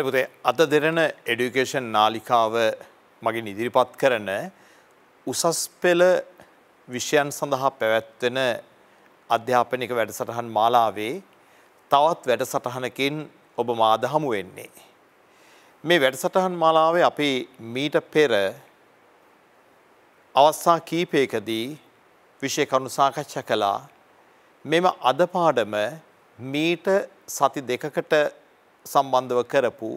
හරිපුතේ අද දෙරෙන එඩියුකේෂන් නාලිකාව මගින් ඉදිරිපත් කරන උසස් පෙළ විෂයන් සඳහා පැවැත්වෙන අධ්‍යාපනික වැඩසටහන් මාලාවේ තවත් වැඩසටහනකින් ඔබ මාද හමු වෙන්නේ. මේ වැඩසටහන් මාලාවේ අපි මීට පෙර අවස්ථා කීපයකදී විෂය කරුණු සාකච්ඡා කළා මෙම අද පාඩම මීට සති දෙකකට සම්බන්ධව කරපු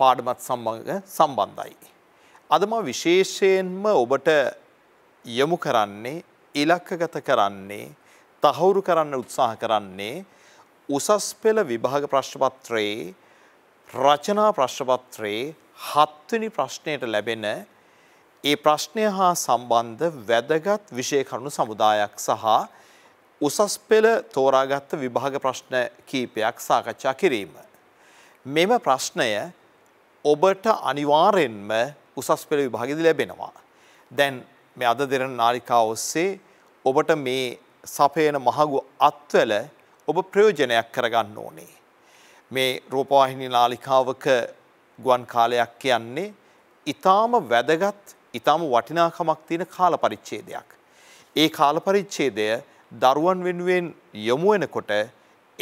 පාඩමත් සම්බන්ධ සම්බන්ධයි. අදම විශේෂයෙන්ම ඔබට යොමු කරන්නේ ඉලක්කගත කරන්නේ තහවුරු කරන්න උත්සාහ කරන්නේ උසස් පෙළ විභාග ප්‍රශ්නපත්‍රයේ රචනා ප්‍රශ්නපත්‍රයේ හත්වෙනි ප්‍රශ්නයට ලැබෙන ඒ ප්‍රශ්නය හා සම්බන්ධ වැදගත් විෂය කරුණු සමුදායක් සහ උසස් පෙළ තෝරාගත්ත විභාග ප්‍රශ්න කීපයක් සාකච්ඡා කිරීම. මෙම ප්‍රශ්නය ඔබට අනිවාරයෙන්ම උසස් පෙළ විභාගෙදි ලැබෙනවා. දැන් මේ අද දෙරන නාලිකා ඔස්සේ ඔබට මේ සපයන මහගු අත්වල ඔබ ප්‍රයෝජනයක් කරගන්න ඕනේ. මේ රූපවාහිනි නාලිකාවක ගුවන් කාලයක් කියන්නේ ඉතාම වැදගත් ඉතාම වටිනාකමක් තියෙන කාල පරිච්ඡේදයක්. ඒ කාල පරිච්ඡේදය දරුවන් වෙනුවෙන් යොමු වෙනකොට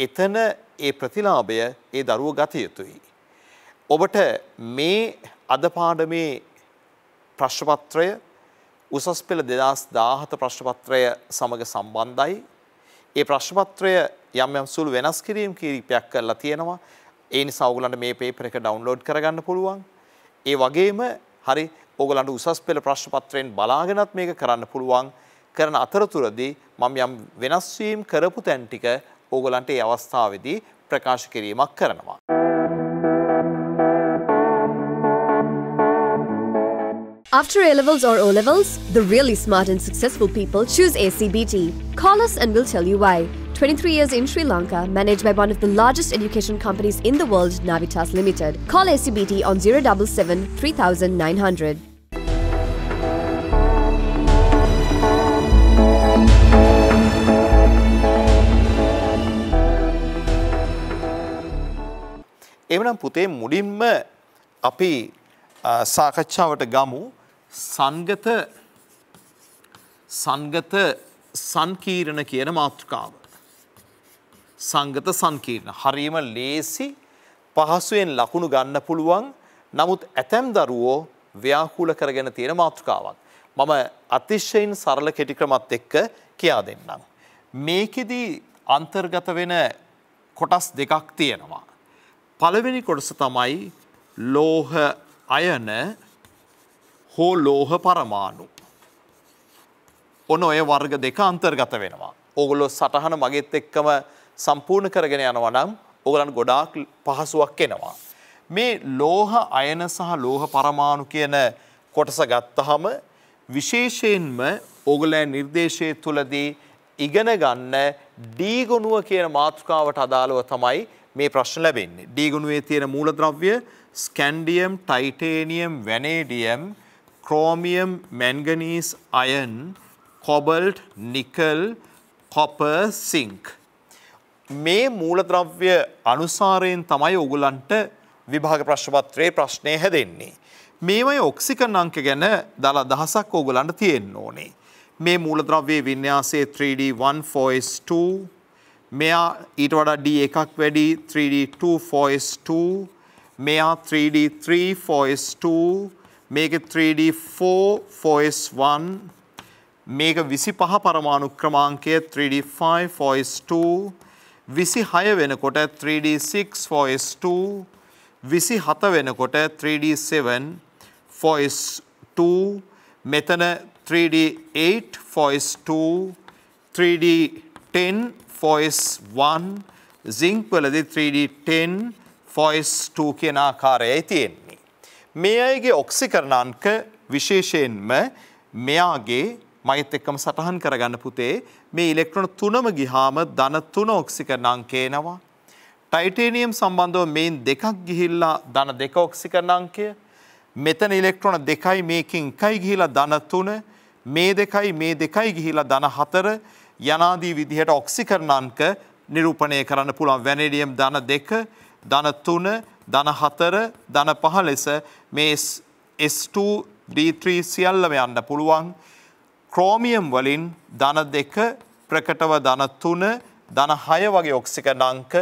එතන ඒ ප්‍රතිලාභය ඒ දරුව ගත යුතුයි. ඔබට මේ අදපාඩමේ ප්‍රශ්පත්‍රය උසස් පෙළ දෙදස් දාහත ප්‍රශ්පත්‍රය සමඟ සම්බන්ධයි. ඒ ප්‍රශ්පත්‍රය යම් යම් සුළු වෙනස් කිරීම් කිරීපයක් කරලා තියෙනවා. ඒ නිසා ඔයගලන්ට මේ පේපර් එක ඩවුන්ලෝඩ් කරගන්න පුළුවන්. ඒ වගේම හරි ඔයගලන්ට උසස් පෙළ ප්‍රශ්පත්‍රයෙන් බලාගෙනත් මේක කරන්න පුළුවන්. කරන අතරතුරදී මම යම් වෙනස් වීම් කරපු තැන් ටික ඕගලන්ට ඒ අවස්ථාවේදී ප්‍රකාශ කිරීමක් කරනවා. After A levels or O levels, the really smart and successful people choose ACBT. Call us and we'll tell you why. 23 years in Sri Lanka, managed by one of the largest education companies in the world, Navitas Limited. Call ACBT on 077 3900. එමනම් පුතේ මුලින්ම අපි සාකච්ඡාවට ගමු සංගත සංගත සංකීර්ණ කියන මාතෘකාව. සංගත සංකීර්ණ හරිම ලේසි පහසුවෙන් ලකුණු ගන්න පුළුවන් නමුත් ඇතැම් දරුවෝ ව්‍යාකූල කරගෙන තියෙන මාතෘකාවක්. මම අතිශයෙන් සරල කෙටික්‍රමත් එක්ක කියා දෙන්නම්. මේකෙදී අන්තර්ගත වෙන කොටස් දෙකක් තියෙනවා. පළවෙනි කොටස තමයි ලෝහ අයන හෝ ලෝහ පරමාණු. ඔන ඔය වර්ග දෙක අන්තර්ගත වෙනවා. ඕගොල්ලො සටහන මගෙත් එක්කම සම්පූර්ණ කරගෙන යනවනම් ඕගලන් ගොඩාක් පහසුවක් එනවා. මේ ලෝහ අයන සහ ලෝහ පරමාණු කියන කොටස ගත්තහම විශේෂයෙන්ම ඕගලෑ නිර්දේශය තුළදී ඉගෙන ගන්න ඩීගොනුව කියන මාතෘකාවට අදාළව තමයි මේ ප්‍රශ්න ලැබෙන්නේ. D ගුණුවේ තියෙන මූලද්‍රව්‍ය scandium, titanium, vanadium, chromium, manganese, iron, cobalt, nickel, copper, zinc. මේ මූලද්‍රව්‍ය අනුසාරයෙන් තමයි ඔගලන්ට විභාග ප්‍රශ්නපත්‍රයේ ප්‍රශ්නය හැදෙන්නේ. මේවයි ඔක්සිකන් අංක ගැන දලා දහසක් ඕගලන්ට තියෙන්න ඕනේ. මේ මූලද්‍රව්‍යයේ වින්‍යාසයේ 3D 1 4S2 මෙයා ඊට වඩා D එකක් වැඩි 3D2 4S2 මෙයා 3D3 4S2 මේක 3D4 4S1 මේක 25 පරමාණු ක්‍රමාංකය 3D5 4S2 26 වෙනකොට 3D6 4S2 27 වෙනකොට 3D7 4S2 මෙතන 3D8 4S2 3D10 ෆොයිස්1 සිංක් වලදී 3D10 ෆොයිස්2 කියන ආකාරයයි තියෙන්නේ. මේ අයගේ ඔක්සිකරණ අංක විශේෂයෙන්ම මෙයාගේ මයිත් එක්කම සටහන් කරගන්න පුතේ මේ ඉලෙක්ට්‍රෝන තුනම ගිහාම ධන තුන ඔක්සිකරණ අංකේ එනවා. ටයිටේනියම් සම්බන්ධව මේන් දෙකක් ගිහිල්ලා ධන දෙක ඔක්සිකරණ අංකය. මෙතන ඉලෙක්ට්‍රෝන දෙකයි මේකින් එකයි ගිහිලා ධන තුන, මේ දෙකයි මේ දෙකයි ගිහිලා ධන හතර. යනාදී විදිහට ඔක්සිකරන අංක නිරූපණය කරන්න පුළුවන් වැනඩියම් ධන දෙක ධන තුන ධන හතර ධන පහ ලෙස මේ S2 D3 සියල්ලම යන්න පුළුවන් ක්‍රෝමියම් වලින් ධන දෙක ප්‍රකටව ධන තුන ධන හය වගේ ඔක්සිකරන අංක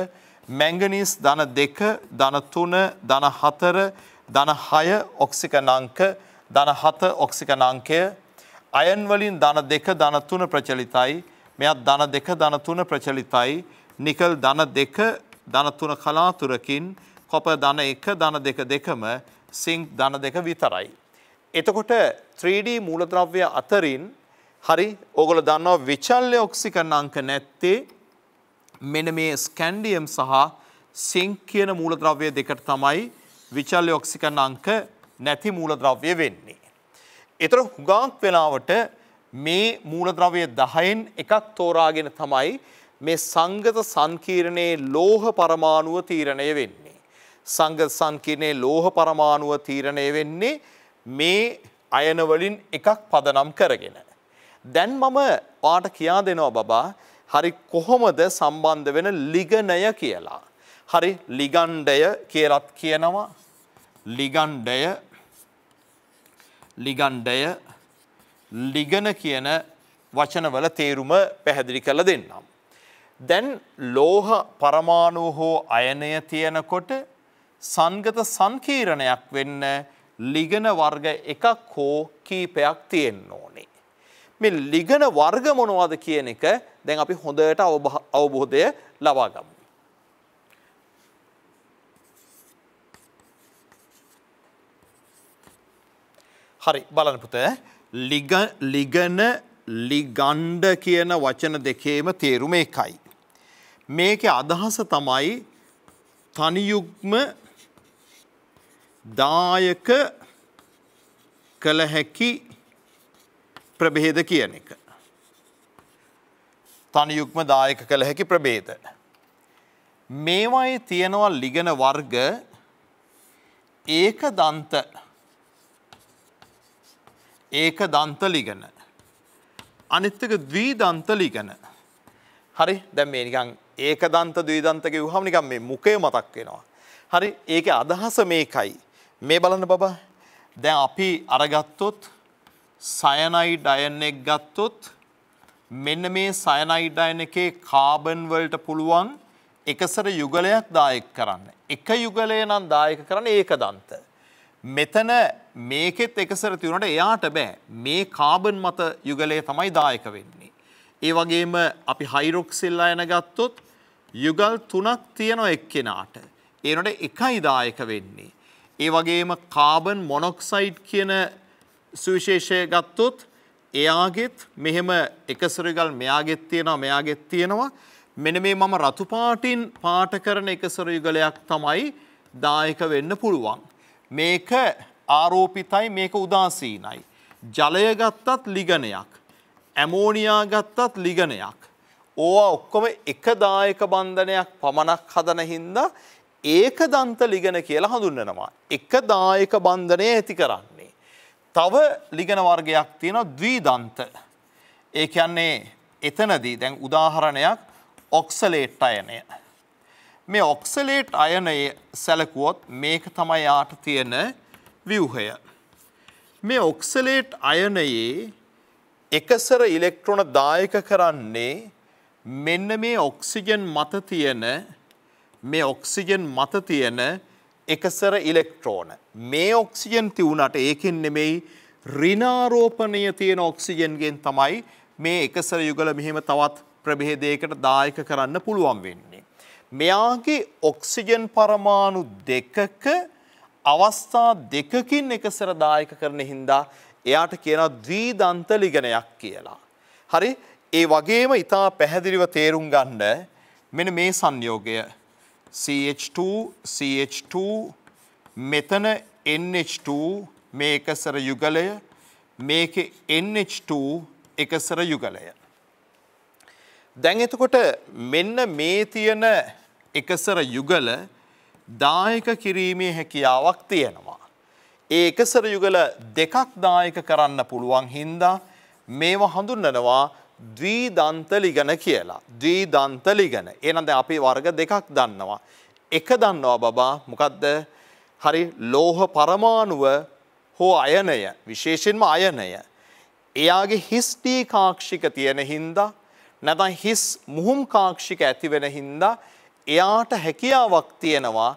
මැංගනීස් ධන දෙක ධන තුන ධන හතර ධන හය ඔක්සිකරන අංක ධන හත ඔක්සිකරන අංකය අයන් වලින් ධන දෙක ධන තුන ප්‍රචලිතයි මෙයත් ධන දෙක ධන තුන ප්‍රචලිතයි. නිකල් ධන දෙක ධන තුන කලාතුරකින් කොප ධන එක ධන දෙක දෙකම සිංක් ධන දෙක විතරයි. එතකොට 3D මූලද්‍රව්‍ය අතරින් හරි ඕගොල්ලෝ දන්නවා විචල්්‍ය ඔක්සිකන් අංක නැත්තේ මෙන්න මේ ස්කැන්ඩියම් සහ සිංක් කියන මූලද්‍රව්‍ය දෙකට තමයි විචල්්‍ය ඔක්සිකන් අංක නැති මූලද්‍රව්‍ය වෙන්නේ. ඒතර හුඟක් වෙලාවට මේ මූලද්‍රව්‍ය 10න් එකක් තෝරාගෙන තමයි මේ සංගත සංකීර්ණයේ ලෝහ පරමාණුව තීරණය වෙන්නේ. සංගත සංකීර්ණයේ ලෝහ පරමාණුව තීරණය වෙන්නේ මේ අයන වලින් එකක් පදනම් කරගෙන. දැන් මම පාට කියා දෙනවා බබා හරි කොහොමද සම්බන්ධ වෙන ලිගණය කියලා. හරි ලිගණ්ඩය කියලත් කියනවා. ලිගණ්ඩය ලිගණ්ඩය ලිගන කියන වචනවල තේරුම පැහැදිලි කළ දෙන්නම්. දැන් ලෝහ පරමාණු හෝ අයනය තියෙනකොට සංගත සංකීරණයක් වෙන්න ලිගන වර්ග එකක් හෝ කීපයක් තියෙන්න ඕනේ. මේ ලිගන වර්ග මොනවද කියන එක දැන් අපි හොඳට අවබෝධය ලබාගමු. හරි බලන්න පුතේ ලිගන ලිගණ්ඩ කියන වචන දෙකේම තේරුම එකයි. මේක අදහස තමයි තනියුක්ම දායක කළ හැකි ප්‍රභේද කියන එක. තනියුක්ම දායක කළ හැකි ප්‍රභේද. මේවායේ තියෙනවා ලිගෙන වර්ග ඒක දන්ත ඒක දන්තලිගන. අනිත්තක දී දන්තලිගන. හරි දැ මේ නිකං ඒක දන්ත දී දන්තක වහමනිකම් මේ මුකය මතක් වෙනවා. හරි ඒක අදහස මේකයි. මේ බලන්න බබ දැන් අපි අරගත්තොත් සයනයි ඩයන් එක් ගත්තොත් මෙන්න මේ සයනයි ඩයන එකේ කාබන් වලට පුළුවන් එකසර යුගලයක් දායක කරන්න. එක යුගලය නම් දායක කරන ඒක දන්ත. මෙතන මේකෙත් එකසර තියුණට එයාට බෑ මේ කාබන් මත යුගලය තමයි දායක වෙන්නේ. ඒ වගේම අපි හයිරොක්සිල් අයන ගත්තොත් යුගල් තුනක් තියෙනො එක්කෙනාට. ඒනොට එකයි දායක වෙන්නේ. ඒ වගේම කාබන් මොනොක්සයිඩ් කියන සුවිශේෂය ගත්තොත් එයාගෙත් මෙහෙම එකසරගල් මෙයාගෙත් තියෙනවා මෙයාගෙත් තියෙනවා මෙන මේ මම රතුපාටින් පාට කරන එකසර යුගලයක් තමයි දායක වෙන්න පුළුවන්. මේක ආරෝපිතයි මේක උදාසීනයි. ජලය ගත්තත් ලිගනයක්. ඇමෝනියා ගත්තත් ලිගනයක්. ඕවා ඔක්කොම එකදායක බන්ධනයක් පමණක් හදන හින්දා ඒක දන්ත ලිගන කියලා හඳුන්වනවා. එකදායක බන්ධනය ඇති කරන්නේ. තව ලිගන වර්ගයක් තියෙනවා ද්විදන්ත. ඒ කියන්නේ එතනදී දැන් උදාහරණයක් ඔක්සලේට් අයනය. මේ ඔක්සලේට් අයනයේ සැලකුවොත් මේක තමයි යාට තියෙන ව්‍යවහය. මේ ඔක්සලේට් අයනයේ එකසර ඉලෙක්ට්‍රොන දායක කරන්නේ මෙන්න මේ ඔක්සිජන් මත තියෙන මේ ඔක්සිජන් මත තියෙන එකසර ඉලෙක්ට්‍රෝන. මේ ඔක්සිජන් තිවුණට ඒකෙන් නෙමෙයි රිනාරෝපණය තියෙන ඔක්සිජන්ගෙන් තමයි මේ එකසර යුගල මෙහෙම තවත් ප්‍රභේදයකට දායක කරන්න පුළුවන් වෙන්න. මෙයාගේ ඔක්සිජන් පරමාණු දෙකක අවස්ථා දෙකකින් එකසර දායක කරන හින්දා එයාට කියනවා ද්විදන්ත ලිගණයක් කියලා. හරි ඒ වගේම ඉතා පැහැදිලිව තේරුම් ගන්න මෙන්න මේ සංයෝගය CH2 CH2 මෙතන NH2 මේ එකසර යුගලය මේක NH2 එකසර යුගලය. දැන් එතකොට මෙන්න මේ තියෙන එකසර යුගල දායක කිරීමේ හැකියාවක් තියෙනවා. ඒ එකසර යුගල දෙකක් දායක කරන්න පුළුවන් හින්දා මේව හඳුන්නනවා ද්‍රීදන්තලිගන කියලා. ද්‍රීදන්තලිගන එනද අපි වර්ග දෙකක් දන්නවා. එක දන්නවා බබා මොකක්ද හරි ලෝහ පරමාණුව හෝ අයනය විශේෂෙන්ම අයනය. එයාගේ හිස්ටී කාක්ෂික තියෙන හින්දා නැතන් හිස් මුහුම් කාක්ෂික ඇතිවෙන හින්දා එයාට හැකියාවක් තියෙනවා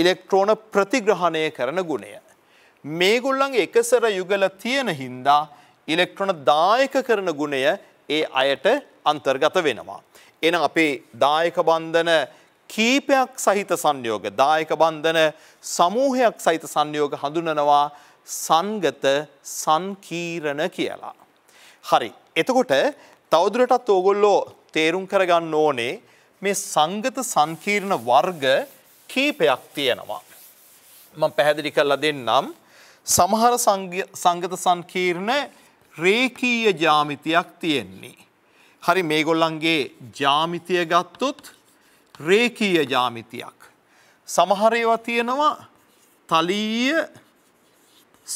ඉලෙක්ට්‍රෝන ප්‍රතිග්‍රහණය කරන ගුණය. මේගොල්ලන්ගේ එකසර යුගල තියෙන හින්දා ඉලෙක්ට්‍රොන දායක කරන ගුණය ඒ අයට අන්තර්ගත වෙනවා. එන අපේ දායක බන්ධන කීපයක් සහිත සංයෝග දායක බන්ධන සමූහයක් සහිත සංයෝග හඳුනනවා සංගත සංකීරණ කියලා. හරි. එතකොට තවදුරටත් ඕගොල්ලෝ තේරුම් කරගන්න ඕනේ මේ සංගත සංකීර්ණ වර්ග කීපයක් තියෙනවා. මම පැහැදිලි කරලා දෙන්නම්. සමහර සංගත සංකීර්ණ රේඛීය ජ්‍යාමිතියක් තියෙන්නේ. හරි මේගොල්ලන්ගේ ජ්‍යාමිතිය ගත්තොත් රේඛීය ජ්‍යාමිතියක්. සමහර ඒවා තියෙනවා තලීය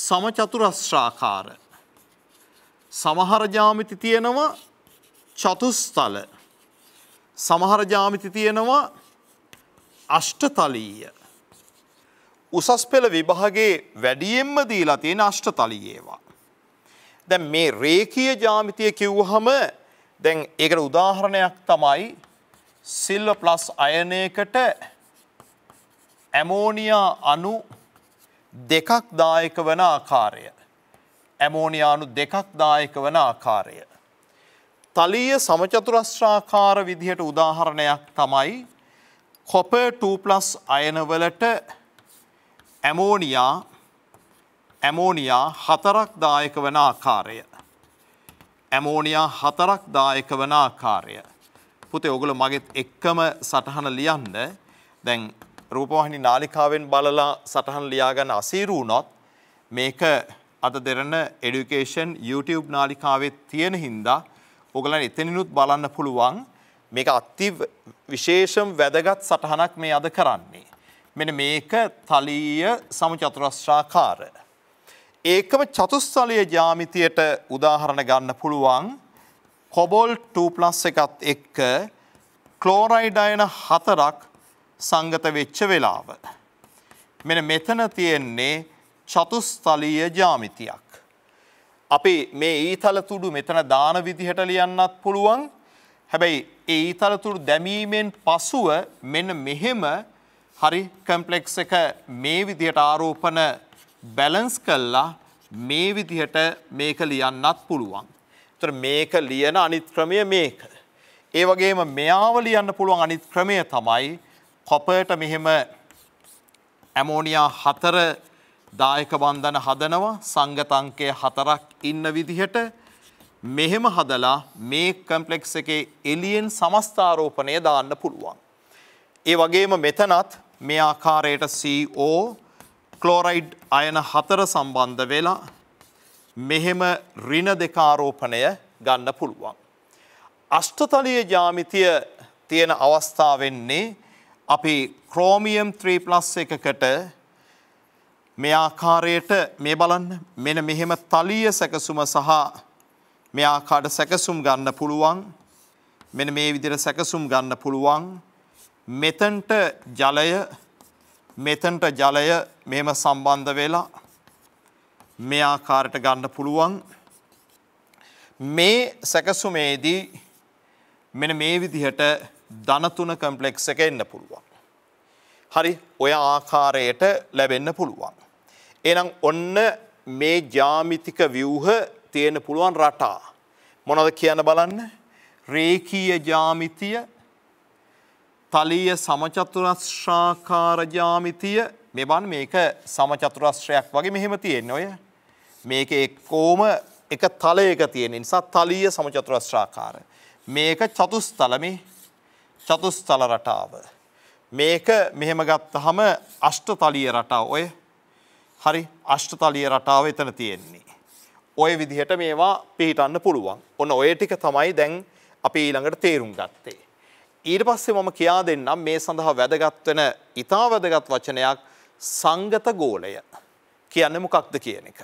සමචතුරස්‍රාකාර. සමහර ජ්‍යාමිති තියෙනවා චතුස්තල. සමහර ජාමිති තියෙනවා අෂ්ටතලීය. උසස් පෙළ විභාගේ වැඩියෙන්ම දීලා තියෙන අෂ්ටතලීයේවා. දැන් මේ රේඛීය ජාමිතිය කිව්වහම දැන් ඒකට උදාහරණයක් තමයි සිල්ව ප්ලස් අයනයකට ඇමෝනියා අණු දෙකක් දායක වන ආකාරය. ඇමෝනියා අණු දෙකක් දායක වන ආකාරය. තලීය සමචතුරස්්‍රාකාර විදිහට උදාහරණයක් තමයි කොප 2+ අයනවලට ඇමෝනියා ඇමෝනියා හතරක් දායක වන ආකාරය. ඇමෝනියා හතරක් දායක වන ආකාරය. පුතේ ඔගොල මගෙත් එක්කම සටහන ලියන්න දැන් රූපවාහිනි නාලිකාවෙන් බලලා සටහන් ලියාගන්න අසීරු වුණොත් මේක අද දෙරන එඩියුකේෂන් YouTube නාලිකාවේ තියෙන හින්දා ඕගලන් එතනිනුත් බලන්න පුළුවන් මේක අත්ති විශේෂම් වැදගත් සටහනක් මේ අද කරන්නේ. මෙන මේක තලීය සමචතුරස්්‍රාකාර. ඒකම චතුස්ථලය ජාමිතියට උදාහරණ ගන්න පුළුවන් කොබොල් 2+ එකත් එක්ක ක්ලෝරයිඩයන හතරක් සංගත වෙච්ච වෙලාව. මෙන මෙතන තියෙන්නේ චතුස්ථලීය ජාමිතියක්. අපේ මේ ඊතල තුඩු මෙතන දාන විදිහට ලියන්නත් පුළුවන්. හැබැයි ඒ ඊතල තුඩු දැමීමෙන් පසුව මෙන්න මෙහෙම හරි කම්පලෙක්ස් එක මේ විදිහට ආරෝපණ බැලන්ස් කළා මේ විදිහට මේක ලියන්නත් පුළුවන්. ඒතර මේක ලියන අනිත් ක්‍රමය මේක. ඒ වගේම මෙයාව ලියන්න පුළුවන් අනිත් ක්‍රමය තමයි කොපර්ට මෙහෙම ඇමෝනියා හතර දායක බන්ධන හදනවා සංගතංකය හතරක් ඉන්න විදිහට මෙහෙම හදලා මේ කම්පලෙක්ස් එකේ එලියෙන් සමස්ථාරෝපණය දාන්න පුළුවන්. ඒ වගේම මෙතනත් මේ ආකාරයට CO ක්ලෝරයිඩ් අයන හතර සම්බන්ධ වෙලා මෙහෙම ඍණ දෙක ආරෝපණය ගන්න පුළුවන්. අෂ්ටතලීය ජ්‍යාමිතිය තියෙන අවස්ථාව වෙන්නේ අපි ක්‍රෝමියම් 3+ එකකට මේ ආකාරයට මේ බලන්න මෙන මෙහෙම තලිය සැකසුම සහ මේ ආකාඩ සැකසුම් ගන්න පුළුවන් මෙන මේ විදිර සැකසුම් ගන්න පුළුවන් මෙතන්ට ජලය මෙතන්ට ජලය මෙම සම්බන්ධ වෙලා මේ ආකාරයට ගන්න පුළුවන් මේ සැකසුමේදී මෙන මේ විදිහට ධනතුන කම්පලෙක්ස් එක එන්න පුළුවන්. හරි ඔය ආකාරයට ලැබෙන්න පුළුවන්. එහෙනම් ඔන්න මේ ජ්‍යාමිතික ව්‍යුහ තියෙන්න පුළුවන් රටා. මොනවද කියන්න බලන්න? රේඛීය ජ්‍යාමිතිය, තලීය සමචතුරස්‍රාකාර ජ්‍යාමිතිය. මේ බලන්න මේක සමචතුරස්‍රයක් වගේ මෙහෙම තියෙන්නේ ඔය. මේක එක්කෝම එක තලයක තියෙන නිසා තලීය සමචතුරස්‍රාකාර. මේක චතුස්තල මේ චතුස්තල රටාව. මේක මෙහෙම ගත්තහම අෂ්ටතලීය රටාව ඔය. හරි අෂ්ටතලිය රටාව එතන තියෙන්නේ. ඔය විදිහට මේවා පිහිටන්න පුළුවන්. ඔන්න ඔය ටික තමයි දැන් අපි ඊළඟට තේරුම් ගත්තේ. ඊට පස්සේ මම කියා දෙන්නම් මේ සඳහා වැදගත් වෙන ඊටා වැදගත් වචනයක් සංගත ගෝලය. කියන්නේ මොකක්ද කියන එක.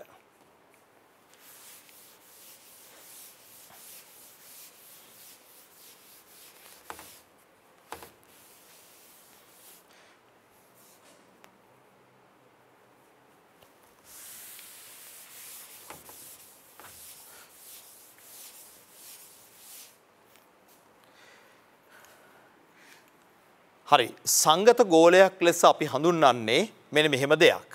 හරි සංගත ගෝලයක් ලෙස අපි හඳුන්වන්නේ මෙන්න මෙහෙම දෙයක්.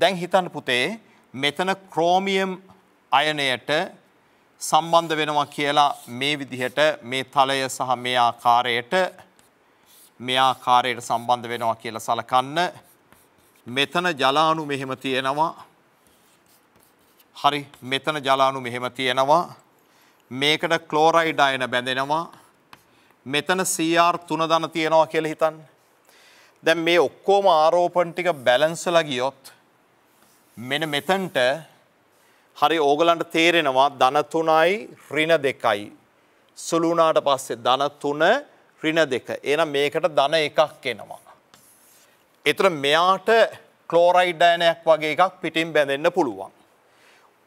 දැන් හිතන්න පුතේ මෙතන ක්‍රෝමියම් අයනයට සම්බන්ධ වෙනවා කියලා මේ විදිහට මේ තලය සහ මේ ආකාරයට මේ ආකාරයට සම්බන්ධ වෙනවා කියලා සලකන්න. මෙතන ජලාණු මෙහෙම තියෙනවා. හරි මෙතන ජලාණු මෙහෙම තියෙනවා. මේකට ක්ලෝරයිඩ් අයන බැඳෙනවා. මෙතන CR 3 දන තියනවා කියලා හිතන්න. දැන් මේ ඔක්කොම ආරෝපණ ටික බැලන්ස් වෙලා ගියොත් මෙන්න මෙතනට හරි ඕගලන්ට තේරෙනවා ධන 3යි ඍණ 2යි. සුළු වුණාට පස්සේ ධන 3 ඍණ 2. එහෙනම් මේකට ධන 1ක් එනවා. ඒතර මෙයාට ක්ලෝරයිඩ් අයනයක් වගේ එකක් පිටින් බැඳෙන්න පුළුවන්.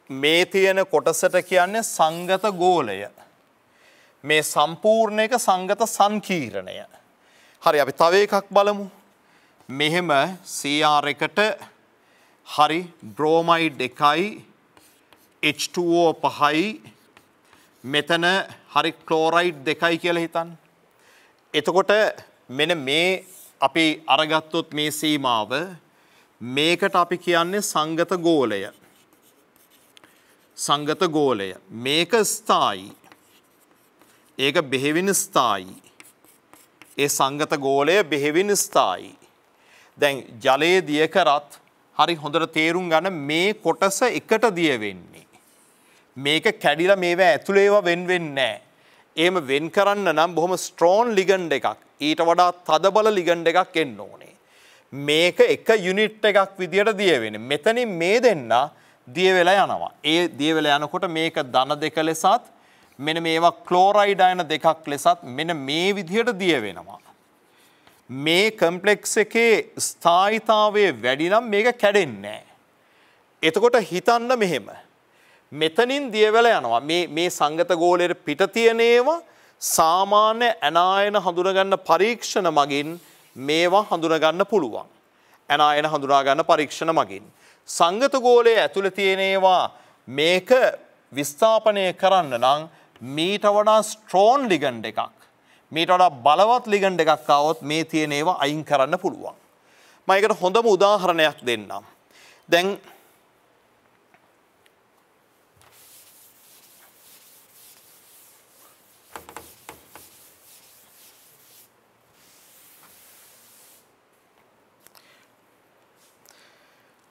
මේ තියෙන කොටසට කියන්නේ සංගත ගෝලය. මේ සම්පූර්ණ එක සංගත සංකීර්ණය. හරි අපි තව එකක් බලමු. මෙහෙම CR එකට හරි බ්‍රෝමයිඩ් එකයි H2O පහයි මෙතන හරි ක්ලෝරයිඩ් දෙකයි කියලා හිතන්න. එතකොට මෙන මේ අපි අරගත්තොත් මේ සීමාව මේකට අපි කියන්නේ සංගත ගෝලය. සංගත ගෝලය. මේක ස්ථායි. ඒක බෙහෙවින් ස්ථායි. ඒ සංගත ගෝලය බෙහෙවින් ස්ථායි. දැන් ජලයේ දිය කරත් හරි හොඳට තේරුම් ගන්න මේ කොටස එකට දිය වෙන්නේ. මේක කැඩිලා මේවා ඇතුළේ ඒවා වෙන් වෙන්නේ නැහැ. එහෙම වෙන් කරන්න නම් බොහොම ස්ට්‍රෝන් ලිගන්ඩ් එකක්. ඊට වඩා තදබල ලිගන්ඩ් එකක් එන්න ඕනේ. මේක එක යුනිට් එකක් විදියට දිය වෙන්නේ. මෙතනින් මේ දෙන්න දිය වෙලා යනවා. ඒ දිය වෙලා යනකොට මේක ධන දෙක ලෙසත් මෙන මේවා ක්ලෝරයිඩ් අයන දෙකක් ලෙසත් මෙන මේ විදිහට දිය වෙනවා. මේ කම්පලෙක්ස් එකේ ස්ථායිතාවේ වැඩිනම් මේක කැඩෙන්නේ. එතකොට හිතන්න මෙහෙම. මෙතනින් දියවැල යනවා මේ සංගත ගෝලයට පිට තියනේවා සාමාන්‍ය ඇනායන හඳුනගන්න පරීක්ෂණ මගින් මේවා හඳුනගන්න පුළුවන්. ඇනායන හඳුනාගන්න පරීක්ෂණ මගින්. සංගත ගෝලය ඇතුළ තියනේවා මේක විස්ථාපනය කරන්න නම් මීට වඩා ස්ට්‍රෝන් ලිගන්ඩ එකක්. මීට වඩා බලවත් ලිගන්ඩ එකක් අවොත් මේ තියෙනේවා අයින් කරන්න පුළුවන්. මයකට හොඳම උදාහරණයක් දෙන්නම්. දැන්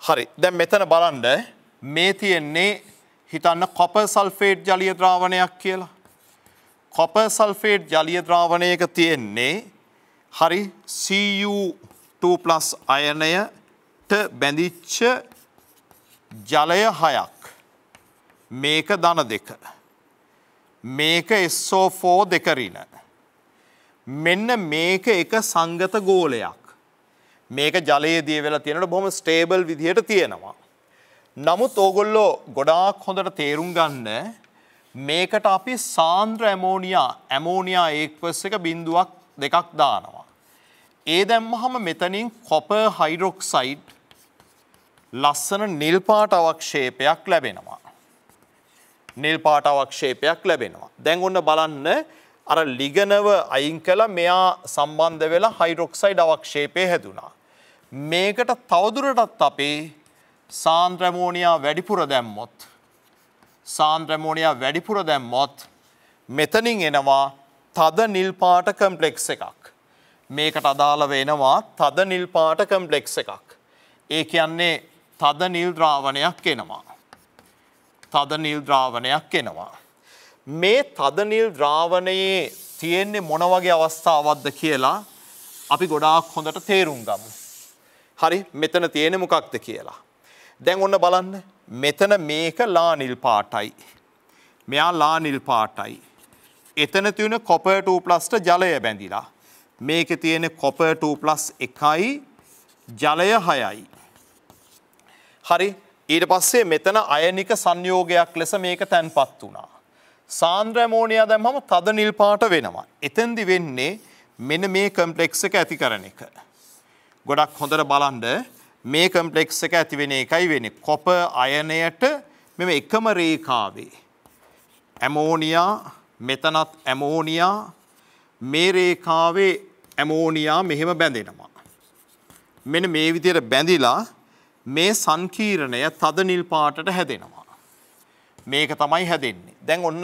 හරි දැන් මෙතන බලන්ඩ මේ තියෙන්නේ හිතන්න කොප සල්ෆේට් ජලිය ද්‍රාවණයක් කියලා. කොප සල්ෆේට් ජලිය ද්‍රාවණයක තියෙන්නේ හරි CU2+ අයනයට බැඳිච්ච ජලය හයක්. මේක ධන දෙක. මේක SO4 දෙකරින. මෙන්න මේක එක සංගත ගෝලයක්. මේක ජලයේ දිය වෙලා තියෙනට බොහොම ස්ටේබල් විදිහට තියෙනවා. නමුත් ඕගොල්ලෝ ගොඩාක් හොඳට තේරුම් ගන්න මේකට අපි සාන්ද්‍ර ඇමෝනියා ඇමෝනියා ඒක්වස් එක බිඳුවක් දෙකක් දානවා. ඒ දැම්මහම මෙතනින් කොප හයිරොක්සයිඩ් ලස්සන නිල් පාට අවක්ෂේපයක් ලැබෙනවා. නිල් පාට අවක්ෂේපයක් ලැබෙනවා. දැන් ඔන්න බලන්න අර ලිගනව අයින් කළ මෙයා සම්බන්ධ වෙලා හයිරොක්සයිඩ් අවක්ෂේපය හැදුනා. මේකට තවදුරටත් අපේ සාන්ද්‍රමෝනියා වැඩිපුර දැම්මොත් සාන්ද්‍රමෝනියා වැඩිපුර දැම්මොත් මෙතනින් එනවා තද නිල්පාට කම්පලෙක්ස් එකක්. මේකට අදාළ වෙනවා තද නිල්පාට කම්පලෙක්ස් එකක්. ඒ කියන්නේ තද නිල්ද්‍රාවණයක් එනවා. තද නිල්ද්‍රාවණයක් එනවා. මේ තද නිල්ද්‍රාවණයේ තියෙන්නේ මොන වගේ අවස්ථාවක්ද කියලා අපි ගොඩාක් හොඳට තේරුම් ගමු. හරි මෙතන තියෙන මොකක්ද කියලා. දැන් ඔන්න බලන්න මෙතන මේක ලානිල් පාටයි. මෙයා ලානිල් පාටයි. එතන තියෙන කොපර් 2 ප්ලස්ට ජලය බැඳිලා. මේක තියෙන කොපර් 2 ප්ලස් එකයි ජලය හයයි. හරි ඊට පස්සේ මෙතන අයනික සංයෝගයක් ලෙස මේක තැන්පත් වුණා. සාන්ද්‍රමෝනයා දැම්මම තද නිල් පාට වෙනවා. එතෙන්දි වෙන්නේ මෙන්න මේ කම්පලෙක්ස් එක ඇති කරන එක. ගොඩක් හොඳට බලන්න මේ කම්පලෙක්ස් එක ඇතිවෙන එකයි වෙන කොප අයනයට මෙම එකම රේකාවේ. ඇමෝනියා මෙතනත් ඇමෝනියා මේ රේකාවේ ඇමෝනියා මෙහෙම බැඳෙනවා. මෙන මේ විදියට බැඳිලා මේ සංකීරණය තද නිල් පාටට හැදෙනවා. මේක තමයි හැදෙන්නේ. දැන් ඔන්න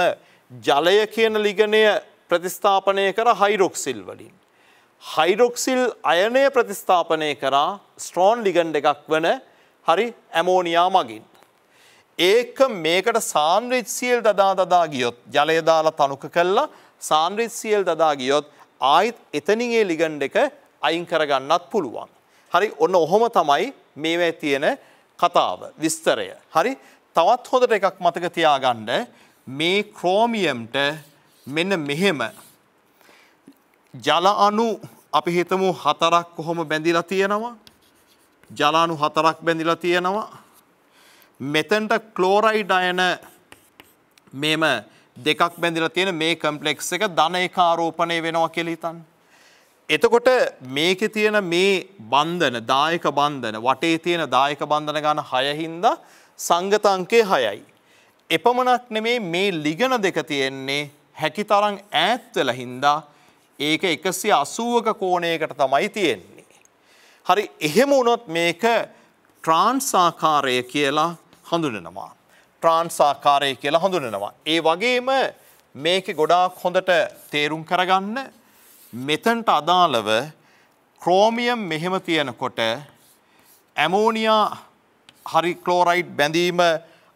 ජලය කියන ලිගනය ප්‍රතිස්ථාපනය කර හයිරොක්සිල් වලින්. හයිරොක්සිල් අයනය ප්‍රතිස්ථාපනය කරා ස්ට්‍රෝන් ලිගන්ඩ එකක් වන හරි ඇමෝනියා මගින්. ඒක මේකට සාන්රිත්සිියල් දදා දදා ගියොත් ජලයදාලා තනුක කල්ලා සාන්රිත්සිියල් දදා ගියොත් ආයිත් එතනිගේ ලිගන්ඩ එක අයින් කරගන්නත් පුළුවන්. හරි ඔන්න ඔහොම තමයි මේවැ තියෙන කතාව විස්තරය. හරි තවත් හොඳට එකක් මතක තියාගන්න මේ ක්‍රෝමියම්ට මෙන්න මෙහෙම ජල අණු අපි හිතමු හතරක් කොහොම බැඳිලා තියෙනවා. ජල අණු හතරක් බැඳිලා තියෙනවා. මෙතෙන්ට ක්ලෝරයිඩ් අයන මේම දෙකක් බැඳිලා තියෙන මේ කම්පලෙක්ස් එක ධන එක ආරෝපණය වෙනවා කියලා හිතන්න. එතකොට මේකේ තියෙන මේ බන්ධන දායක බන්ධන වටේ තියෙන දායක බන්ධන ගන්න 6 හින්දා සංගත අංකය 6යි. එපමණක් නෙමේ මේ ලිගන දෙක තියෙන්නේ හැකිතරම් ඈත් වෙලා හින්දා ඒක එකසිය අසුවක කෝණයකට තමයි තියෙන්නේ. හරි එහෙම වුණොත් මේක ට්‍රාන්සාකාරය කියලා හඳුනනවා. ට්‍රාන්සාකාරය කියලා හඳුනනවා. ඒ වගේම මේක ගොඩාක් හොඳට තේරුම් කරගන්න මෙතන්ට අදාළව ක්‍රෝමියම් මෙහෙම තියෙනකොට ඇමෝනියා හරි ක්ලෝරයිඩ් බැඳීම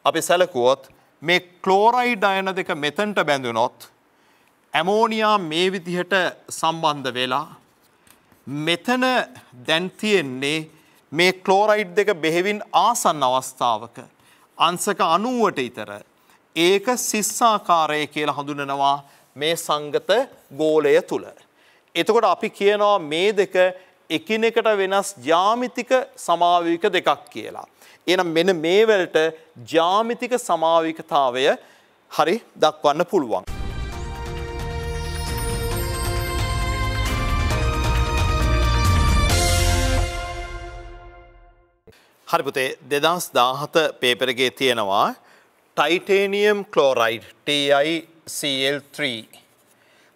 අපි සැලකුවොත් මේ ක්ලෝරයිඩ් අයන දෙක මෙතන්ට බැඳුනොත් ඇමෝනියා මේ විදිහට සම්බන්ධ වෙලා මෙතන දැන් තියෙන්නේ මේ ක්ලෝරයිඩ් දෙක බෙහෙවින් ආසන්න අවස්ථාවක අංශක 90ට ඉතර ඒක සිස්සාකාරය කියලා හඳුනනවා මේ සංගත ගෝලය තුල. එතකොට අපි කියනවා මේ දෙක එකිනෙකට වෙනස් ජ්‍යාමිතික සමාවික දෙකක් කියලා. එනම් මෙන්න මේ වලට ජ්‍යාමිතික සමාවිකතාවය හරි දක්වන්න පුළුවන්. හරිපුතේ දෙදස් දාහත පේපරගේ තියෙනවා ටයිටේනියම් කලෝරයිඩ් TICL3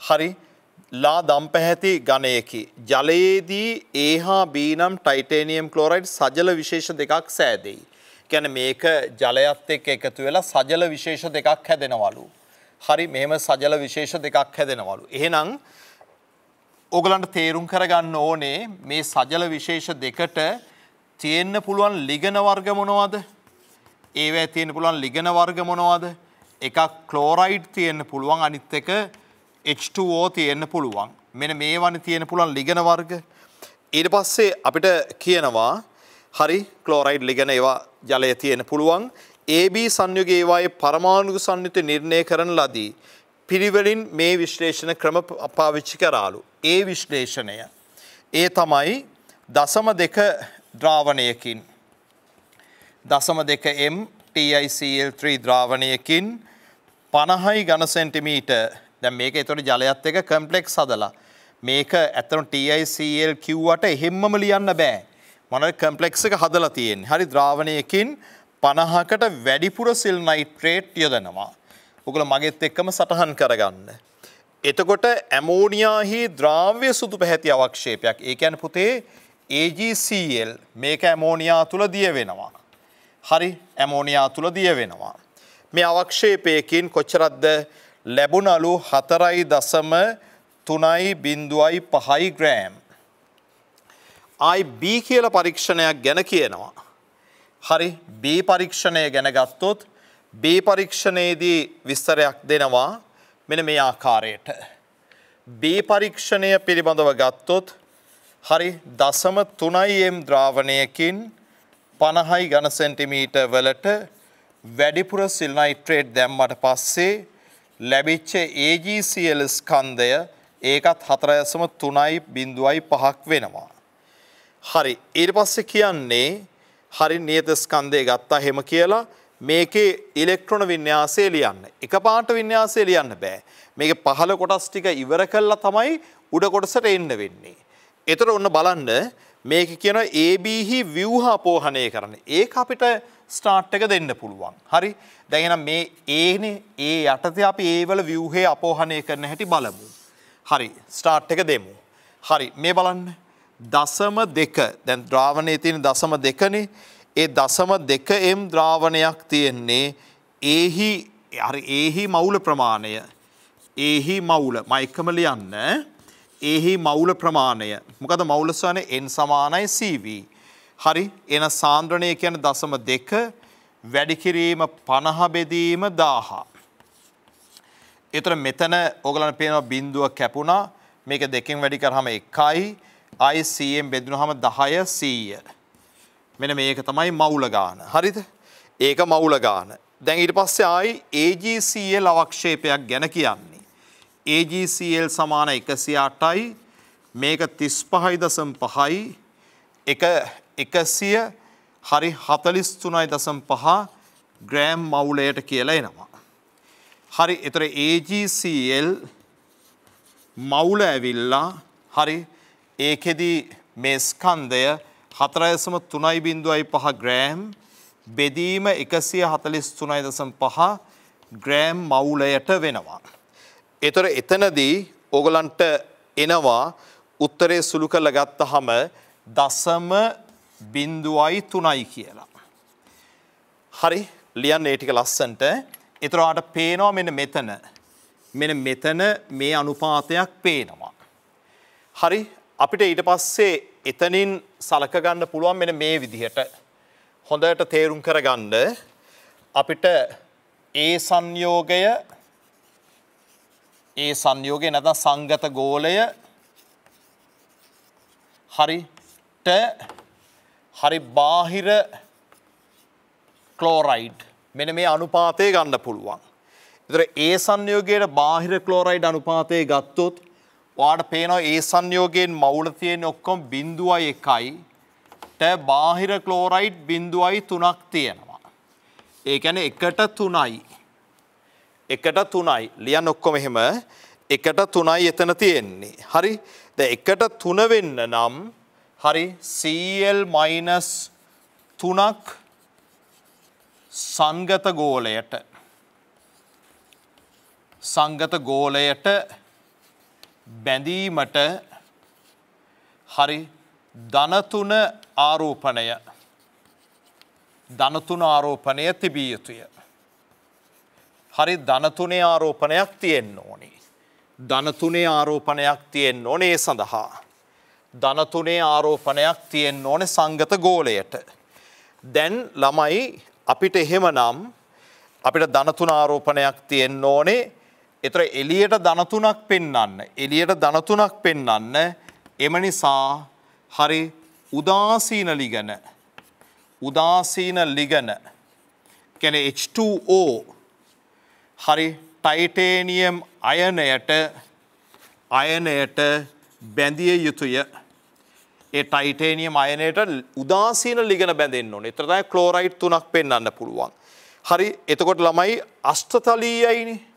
හරි ලා දම් පැහැති ගණයකි. ජලයේදී ඒ හා බීනම් ටයිටේනියම් කලෝරයිඩ් සජල විශේෂ දෙකක් සෑදෙයි. ගැන මේක ජලයත් එක් එකතු වෙලා සජල විශේෂ දෙකක් හැදෙනවලු. හරි මෙම සජල විශේෂ දෙකක් හැදෙනවලු. එහෙනම් ඔගලන්ට තේරුම් කරගන්න ඕනේ මේ සජල විශේෂ දෙකට තියෙන්න පුළුවන් ලිගන වර්ග මොනවද? ඒවැ තියෙන පුළුවන් ලිගන වර්ග මොනවද? එකක් ක්ලෝරයිඩ් තියෙන්න පුළුවන් අනිත් එක H2O තියෙන්න පුළුවන්. මෙන්න මේවනේ තියෙන පුළුවන් ලිගන වර්ග. ඊට පස්සේ අපිට කියනවා හරි ක්ලෝරයිඩ් ලිගන ඒවා ජලයේ තියෙන්න පුළුවන්. AB සංයුගයේ ඒවායේ පරමාණු සංයුති නිර්ණය කරන ලදී. පිළිවෙලින් මේ විශ්ලේෂණ ක්‍රම පාවිච්චි කරාලු. ඒ විශ්ලේෂණය. ඒ තමයි දසම දෙක ද්‍රාවණයකින්. දසම දෙක M TICL3 ද්‍රාවණයකින් පණහයි ගණ සෙන්ටිමීට දැ මේක එතොට ජලයත් එක කම්පලෙක් සදලා මේක ඇතන TICL කිව්වට එහෙම්මම ලියන්න බෑ මන කම්පලෙක්ස එක හදලා තියෙන් හරි ද්‍රාවණයකින් පණහකට වැඩිපුර සිල් නයිට්‍රේට් යොදනවා. උගල මගෙත් එක්කම සටහන් කරගන්න. එතකොට ඇමෝනියාහි ද්‍රාව්‍ය සුදු පැහැති අවක්ෂේපයක් ඒකැන පුතේ AGCL මේක ඇමෝනියා තුළ දිය වෙනවා. හරි ඇමෝනියා තුළ දිය වෙනවා. මේ අවක්ෂේපයකින් කොච්චරද්ද ලැබුණලු හතරයි දසම තුනයි බින්දුවයි පහයි ග්‍රෑම්. අයි B කියල පරීක්ෂණයක් ගැන කියනවා. හරි B පරීක්ෂණය ගැන ගත්තොත් B පරීක්ෂණයේදී විස්තරයක් දෙනවා මෙන මේ ආකාරයට. B පරීක්ෂණය පිළිබඳව ගත්තොත් හරි දසම තුනයිම් ද්‍රාවණයකින් පණහයි ගණ සෙන්ටිමීට වලට වැඩිපුර සිල්නයිට්‍රේට් දැම්මට පස්සේ ලැබිච්ච AGCL ස්කන්ධය ඒකත් හතරයසම තුනයි බිඳුවයි පහක් වෙනවා. හරි ඊට පස්සේ කියන්නේ හරි නියත ස්කන්ධය ගත්තා හෙම කියලා මේකේ ඉලෙක්ට්‍රොන වින්‍යාසය ලියන්න. එකපාරට වින්‍යාසය ලියන්න බෑ. මේක පහළ කොටස් ටික ඉවර කළා තමයි උඩ කොටසට එන්න වෙන්නේ. එතකොට ඔන්න බලන්න මේක කියන ABහි ව්‍යුහාපෝහණය කරන. ඒක අපිට ස්ටාර්ට් එක දෙන්න පුළුවන්. හරි. දැන් එහෙනම් මේ A නේ A යටතේ අපි A වල ව්‍යුහේ අපෝහණය කරන හැටි බලමු. හරි. ස්ටාර්ට් එක දෙමු. හරි. මේ බලන්න. දශම 2. දැන් ද්‍රාවණයේ තියෙන දශම 2නේ. ඒ දශම 2m ද්‍රාවණයක් තියෙන්නේ ඒහි හරි ඒහි මවුල ප්‍රමාණය. ඒහි මවුල මයිකම ලියන්න. එහි මවුල ප්‍රමාණය මොකද මවුලස්වන එන් සමානයි CV. හරි එන සාන්ද්‍රණය කියන දසම දෙක වැඩිකිරීම පණහබෙදීම දාහා. එතර මෙතන ඔගලන පේනවා බින්දුව කැපුණා මේක දෙකින් වැඩි කරහම එකයි අයිCM බෙදුණහම දහය සීය. මෙන මේක තමයි මවුලගාන හරිද ඒක මවුලගාන දැන් ඊට පස්සේ ආයි AGCL e අවක්ෂේපයක් ගැන කියන්නේ. AGCL සමාන එකසි අටයි මේක තිස් පහයි දසම් පහයි එකසිය හරි හතලිස් තුනයි දසම් පහ ග්‍රෑම් මවුලයට කියලා එනවා. හරි එතර AGCL මවුල ඇවිල්ලා හරි ඒකෙදී මේ ස්කන්දය හතරයසම තුනයි බින්දුවයි පහ ග්‍රෑම් බෙදීම එකසිය හතලිස් තුනයි දසම් පහ ග්‍රෑම් මවුලයට වෙනවා. ඒතර එතනදී ඕගලන්ට එනවා උත්තරේ සුළු කරලා ගත්තහම දසම බිඳුවයි තුනයි කියලා. හරි ලියන්න ඒ ටික ලස්සන්ට. ඒතර ඔයාලට පේනවා මෙන්න මෙතන. මෙන්න මෙතන මේ අනුපාතයක් පේනවා. හරි අපිට ඊට පස්සේ එතනින් සලක ගන්න පුළුවන් මෙන්න මේ විදිහට. හොඳට තේරුම් කරගන්න අපිට ඒ සංයෝගය ඒ සංයෝගය නැත්නම් සංගත ගෝලය හරිට හරි බාහිර ක්ලෝරයිඩ් මෙන මේ අනුපාතය ගන්න පුළුවන්. එතර ඒ සංයෝගයට බාහිර ක්ලෝරයිඩ් අනුපාතය ගත්තොත් වාට පේනවා ඒ සංයෝගයෙන් මවුල තියෙන ඔක්කොම බිඳුවයි එකයි ට බාහිර ක්ලෝරයිඩ් බිඳුවයි තුනක් තියෙනවා. ඒ කියන්නේ එකට තුනයි. එකට තුනයි ලියන් ඔක්කොම එහෙම එකට තුනයි එතන තියෙන්නේ. හරි ද එකට තුනවෙන්න නම් හරි සල් මයිනස් තුනක් සංගත ගෝලයට සංගත ගෝලයට බැඳීමට හරි ධනතුන ආරෝපණය ධනතුන ආරෝපණය තිබිය යුතුය. හරි ධනතුනේ ආරෝපණයක් තියෙන්න ඕනේ. ධනතුනේ ආරෝපණයක් තියෙන්න ඕනේ සඳහා. ධනතුනේ ආරෝපණයක් තියෙන්න ඕනේ සංගත ගෝලයට. දැන් ළමයි අපිට එහෙමනම් අපිට ධනතුන ආරෝපණයක් තියෙන්න ඕනේ. එතර එලියට ධනතුනක් පෙන්වන්න. එලියට ධනතුනක් පෙන්වන්න. එම නිසා හරි උදාසීන ලිගන උදාසීන ලිගන කියන්නේ H2O හරි ටයිටේනියම් අයනයට අයනයට බැඳිය යුතුය ඒ ටයිටේනියම් අයනයට උදාසීන ලිගෙන බැඳෙන්න්න ඕන එතරතයි කලෝරයිට් තුනක් පෙන්න්න පුළුවන්. හරි එතකොට ළමයි අෂ්ටතලීයයිනි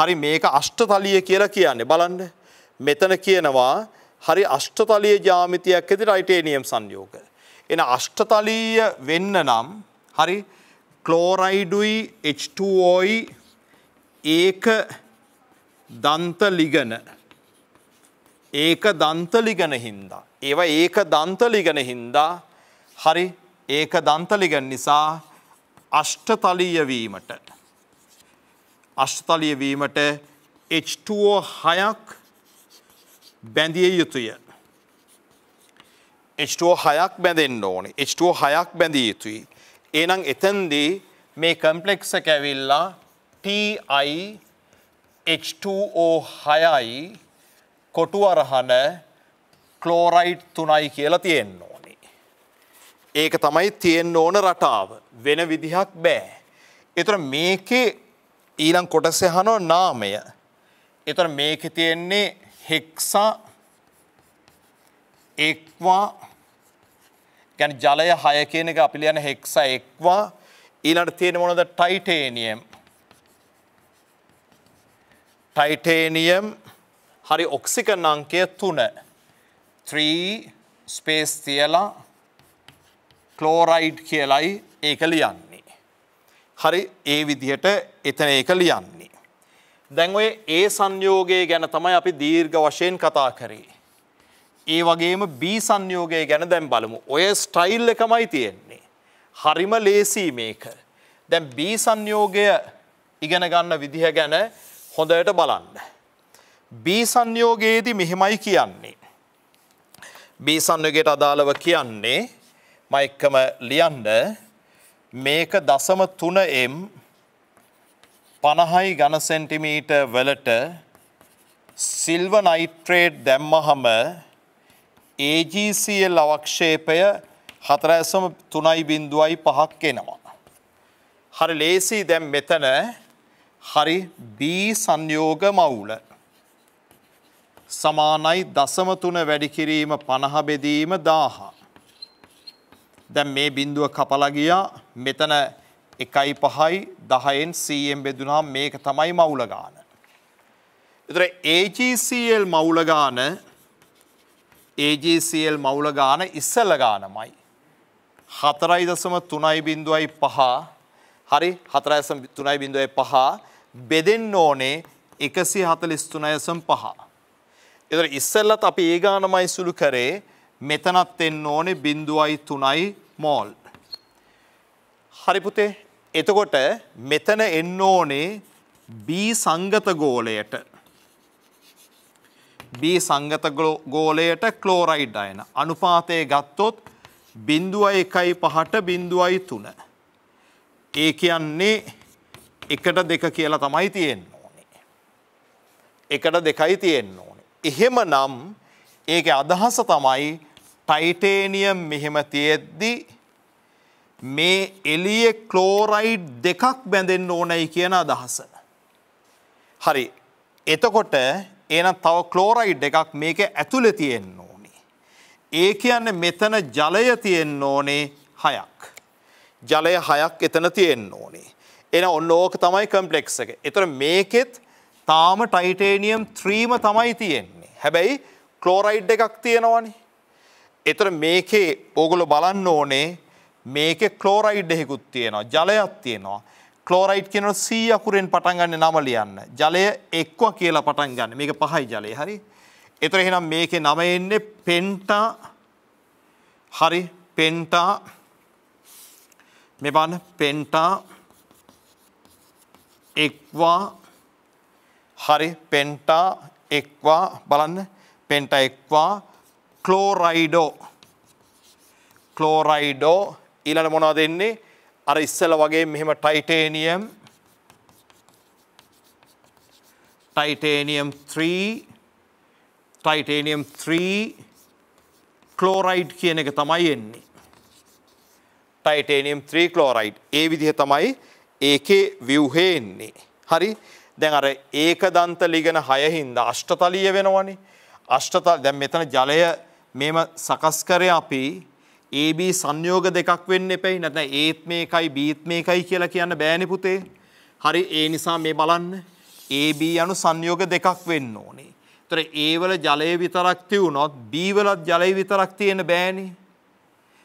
හරි මේක අෂ්ටතලිය කියලා කියන්නේ බලන්න මෙතන කියනවා හරි අෂ්ටතලිය ජාමිතියක් ඇති රයිටේනියම් සංයෝග. එන අෂ්ටතලීය වෙන්න නම් හරි කලෝරයිඩුයි H2ෝයි ඒක දන්තලිගන ඒක දන්තලිගන හින්දා. ඒව ඒක දන්තලිගන හින්දා හරි ඒක දන්තලිගන් නිසා අෂ්ටතලීයවීමට අෂ්ටතලියවීමට H2ෝ හයක් බැඳිය යුතුය. H2ෝ හයක් බැඳෙන්න්න ඕනි H2ෝ හයක් බැඳිය යුතුයි. ඒනම් එතන්දී මේ කම්පලෙක්ස කැවිල්ලා Ti H2O හයයි කොටු අරහන ක්ලෝරයිට් තුනයි කියලා තියෙන්න ඕනේ. ඒක තමයි තියෙන්න ඕන රටාව වෙන විදිහක් බෑ. එතර මේකේ ඊළං කොටස හනෝ නාමය. එතර මේක තියෙන්නේ හෙක්සා එක්වා ගැන ජලය හය කියන එක අපි ලියන හෙක්සා එක්වා ඊළඟට තියෙන මොනද ටයිටේනියම් ටයිටේනියම් හරි ඔක්සිකන් අංකය තුන 3 ස්පේස් තියලා ක්ලෝරයිඩ් කියලයි ඒක ලියන්නේ. හරි ඒ විදිහට එතන ඒක ලියන්නේ. දැන් ඔය ඒ සංයෝගය ගැන තමයි අපි දීර්ඝ වශයෙන් කතා කරේ. ඒ වගේම B සංයෝගය ගැන දැන් බලමු. ඔය ස්ටයිල් එකමයි තියෙන්නේ. හරිම ලේසි මේක. දැන් B සංයෝගය ඉගෙන ගන්න විදිහ ගැන හොඳයට බලන්න. බී සංයෝගයේදී මෙහෙමයි කියන්නේ. බී සංයෝගයට අදාළව කියන්නේ මයික්කම ලියන්න මේක දසම තුන එම් පණහයි ගණ සෙන්ටිමීට වලට සිල්ව නයිට්‍රේට් දැම්මහම AGCL අවක්ෂේපය හතරඇසම තුනයි බින්දුවයි පහක් එනවා. හරි ලේසි දැම් මෙතන හරි බී සංයෝග මවුල. සමානයි දසම තුන වැඩිකිරීම පණහ බෙදීම දාහා. දැන් මේ බිඳුව කපලා ගියා මෙතන එකයි පහයි දහයෙන් සීයෙන් බෙදුනා මේක තමයි මවුලගාන. එතර AGCL මවුලගාන AGCL මවුලගාන ඉස්සලගානමයි. හතරයි දසම තුනයි බිඳුවයි පහ හරි හතරයි තුනයි බිඳුවයි පහ බෙදෙන්න ඕනේ එකසි හතලිස්තුනයසම් පහ. එතර ඉස්සල්ලත් අපි ඒ ගානමයි සුළු කරේ මෙතනත් එන්න ඕනේ බින්දුවයි තුනයි මෝල්. හරිපුතේ එතකොට මෙතන එන්න ඕනේ බී සංගත ගෝලයට. බී සංගත ගෝලයට ක්ලෝරයිඩ් අයන අනුපාතය ගත්තොත් බින්දුව එකයි පහට බින්දුවයි තුන. ඒ කියන්නේ එකට දෙක කියලා තමයි තියෙන්න ඕනේ. එකට දෙකයි තියෙන්න ඕනේ. එහෙම නම් ඒක අදහස තමයි ටයිටේනියම් මෙහෙම තියෙද්දි මේ එලිය ක්ලෝරයිඩ් දෙකක් බැඳෙන්න්න ඕනැයි කියන අදහස. හරි එතකොට එන තව ක්ලෝරයිඩ් එකක් මේක ඇතුළ තියෙන්න ඕනේ. ඒ කියන්න මෙතන ජලය තියෙන්න ඕනේ හයක්. ජලය හයක් එතන තියෙන්න ඕනේ. එන ඔන්න ඕක තමයි කම්පලෙක්ස් එක. එතකොට මේකෙත් තාම ටයිටේනියම් 3ම තමයි තියෙන්නේ. හැබැයි ක්ලෝරයිඩ් එකක් තියෙනවනේ. එතකොට මේකේ ඕගොල්ලෝ බලන්න ඕනේ මේකේ ක්ලෝරයිඩ් එකකුත් තියෙනවා. ජලයක් තියෙනවා. ක්ලෝරයිඩ් කියනවා C අකුරෙන් පටන් ගන්න නම ලියන්න. ජලය එක්ව කියලා පටන් ගන්න. මේක පහයි ජලය. හරි? එතකොට එහෙනම් මේකේ නම එන්නේ පෙන්ටා හරි පෙන්ටා මේ බලන්න පෙන්ටා එක්වා හරි පෙන්ටා එක්වා බලන්න පෙන්ට එක්වා කලෝරයිඩෝ කලෝරයිඩෝ ඊළඟ මොනවා දෙන්නේ අර ඉස්සල වගේ මෙහෙම ටයිටේනියම් ටයිටේනියම් 3 ටයිටේනියම් 3 කලෝරයිඩ් කියන එක තමයි එන්නේ ටයිටේනියම් 3 කලෝරයිඩ් ඒ විදිහ තමයි ඒකේ ව්‍යවහේ එන්නේ. හරි දැන් අර ඒක දන්ත ලිගෙන හයහින්ද අෂ්ටතලිය වෙනවනි. අෂ්ටතල් දැන් මෙතන ජලය මෙම සකස් කරය අපි AB සංයෝග දෙකක් වෙන්න එපැයි නැත්නම් ඒත් මේකයි බීත් මේකයි කියලා කියන්න බෑනේ පුතේ. හරි ඒ නිසා මේ බලන්න AB අනු සංයෝග දෙකක් වෙන්න ඕනේ. ඒතර A වල ජලය විතරක් තියුණොත් B වලත් ජලය විතරක් තියෙන්න බෑනේ.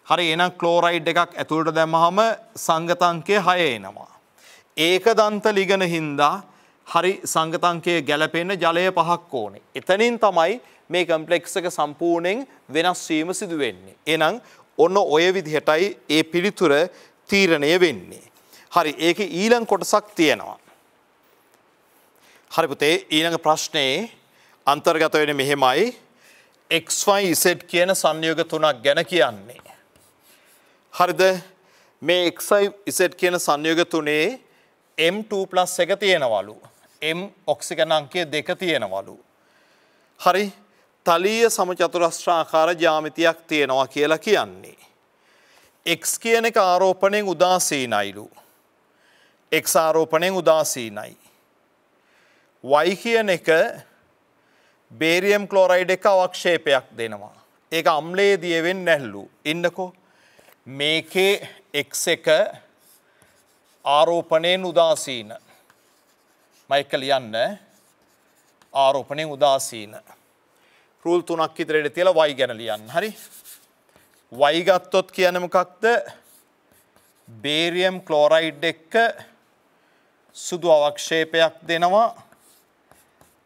හරි එහෙනම් ක්ලෝරයිඩ් එකක් ඇතුළට දැම්මහම සංගත අංකය 6 එනවා. ඒකදන්ත ලිගන හින්දා හරි සංගතංකය ගැලපෙන්න ජලය පහක් ඕනේ. එතනින් තමයි මේ කම්පලෙක්සක සම්පූර්ණයෙන් වෙනස්වීම සිදුවෙන්නේ. එනම් ඔන්න ඔය විදිහටයි ඒ පිළිතුර තීරණය වෙන්නේ. හරි ඒක ඊළං කොටසක් තියෙනවා. හරිපුතේ ඊළඟ ප්‍රශ්නයේ අන්තර්ගත වෙන මෙහෙමයි XYZ කියන සංයෝග තුනක් ගැන කියන්නේ. හරිද මේ XYZ කියන සංයෝග තුනේ M2 plus එක තියෙනවලු. M ඔක්සිගන් අංකය දෙක තියෙනවලු. හරි තලීය සමචතුරස්ත්‍රාකාර ජාමිතියක් තියෙනවා කියලා කියන්නේ. එක් කියන එක ආරෝපණයෙන් උදාසීනයිලු. එක් ආරෝපණයෙන් උදාසීනයි. වයි කියන එක බේරියම් කලෝරයිඩ් එක අවක්ෂේපයක් දෙනවා. ඒක අම්ලේ දියවෙන් නැහැල්ලු. ඉන්නකෝ මේකේ එක් එක ආරෝපණයෙන් උදාසීන. මයික ලියන්න ආරෝපණයෙන් උදාසීන. රූල් තුනක් ඉදිරියට තියලා y ගැන ලියන්න. හරි? y ගත්තොත් කියන්නේ මොකක්ද? බේරියම් ක්ලෝරයිඩ් එක්ක සුදු අවක්ෂේපයක් දෙනවා.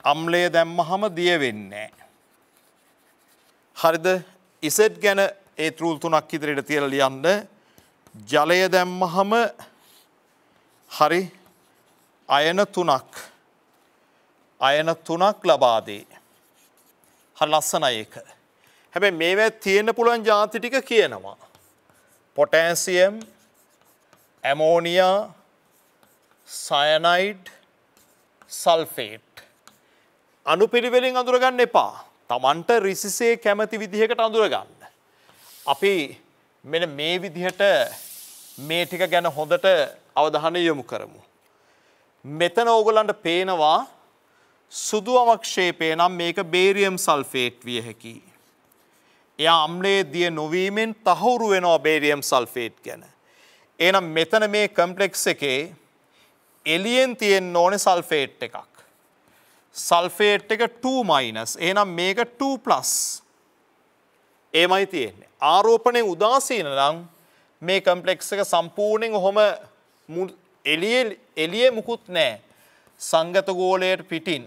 අම්ලය දැම්මහම දිය වෙන්නේ හරිද? Z ගැන ඒ රූල් තුනක් ඉදිරියට තියලා ලියන්න. ජලය දැම්මහම හරි අයන තුනක් අයන තුනක් ලබාදේ. හ ලස්සන ඒක. හැබැ මේවැ තියෙන පුළන් ජාති ටික කියනවා. පොටෑන්සියම් ඇමෝනියා සයනයිඩ් සල්ෆේට්. අනුපිරිවෙලින් අඳුරගන්න එපා. තමන්ට රිසිසේ කැමති විදිහකට අඳුරගන්න. අපි මෙන මේ විදිහට මේ ටික ගැන හොඳට අවධානය යොමු කරමු. මෙතන ඕගොලන්ට පේනවා සුදු අවක්ෂේපය නම් මේක බේරියම් සල්ෆේට් විය හැකි. එය අම්ලේ දිය නොවීමෙන් තහවුරු වෙනවා බේරියම් සල්ෆේට් ගැන. එනම් මෙතන මේ කම්පලෙක්ස් එකේ එලියෙන් තියෙන් ඕන සල්ෆේට් එකක්. සල්ෆේට් එක 2- එනම් මේක 2+ ඒමයි තියෙන්නේ. ආරෝපණය උදාසීන නම් මේ කම්පලෙක්ස් එක සම්පූර්ණයෙන් ඔහොම එලිය එලිය මුකුත් නෑ සංගත ගෝලයට පිටින්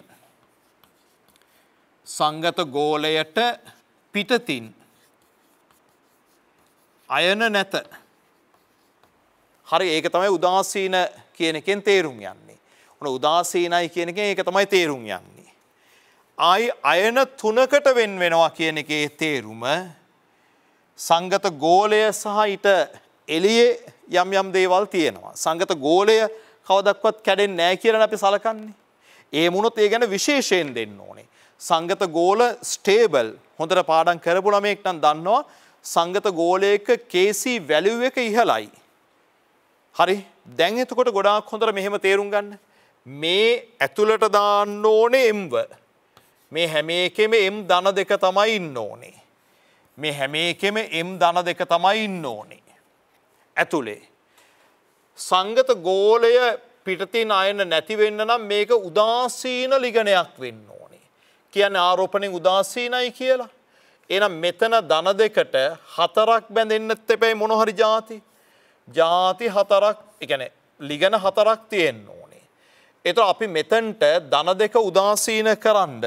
සංගත ගෝලයට පිටතින් අයන නැත හරි ඒක තමයි උදාසීන කියනකෙන් තේරුම් යන්නේ ඕන උදාසීනයි කියනක ඒක තමයි තේරුම් යන්නේ ආයි අයන තුනකට වෙන් වෙනවා කියන එකේ තේරුම සංගත ගෝලය සහ ඊට එළියේ යම් යම් දේවල් තියෙනවා. සංගත ගෝලය කවදක්වත් කැඩෙන්නේ නැහැ කියලා අපි සලකන්නේ. ඒ මුණොත් ඒ ගැන විශේෂයෙන් දෙන්න ඕනේ. සංගත ගෝල ස්ටේබල් හොඳට පාඩම් කරපු ළමෙක් නම් දන්නවා සංගත ගෝලයක KC වැලියු එක ඉහළයි. හරි. දැන් එතකොට ගොඩාක් හොඳට මෙහෙම තේරුම් ගන්න. මේ ඇතුළට දාන්න ඕනේ M ව. මේ හැම එකෙම M ධන දෙක තමයි ඉන්න ඕනේ. මේ හැම එකෙම M ධන දෙක තමයි ඉන්න ඕනේ. ඇතුළේ. සංගත ගෝලය පිටතින් අයන නැතිවෙන්න නම් මේක උදාසීන ලිගනයක් වෙන්න ඕනේ. කියන්න ආරෝපණින් උදාසීනයි කියලා. එනම් මෙතන දන දෙකට හතරක් බැඳෙන්න්නත් එපැයි මොනොහරි ජාති. ජාති හතරක් එකන ලිගන හතරක් තියෙන් ඕනේ. එත අපි මෙතන්ට දන දෙක උදාසීන කරන්න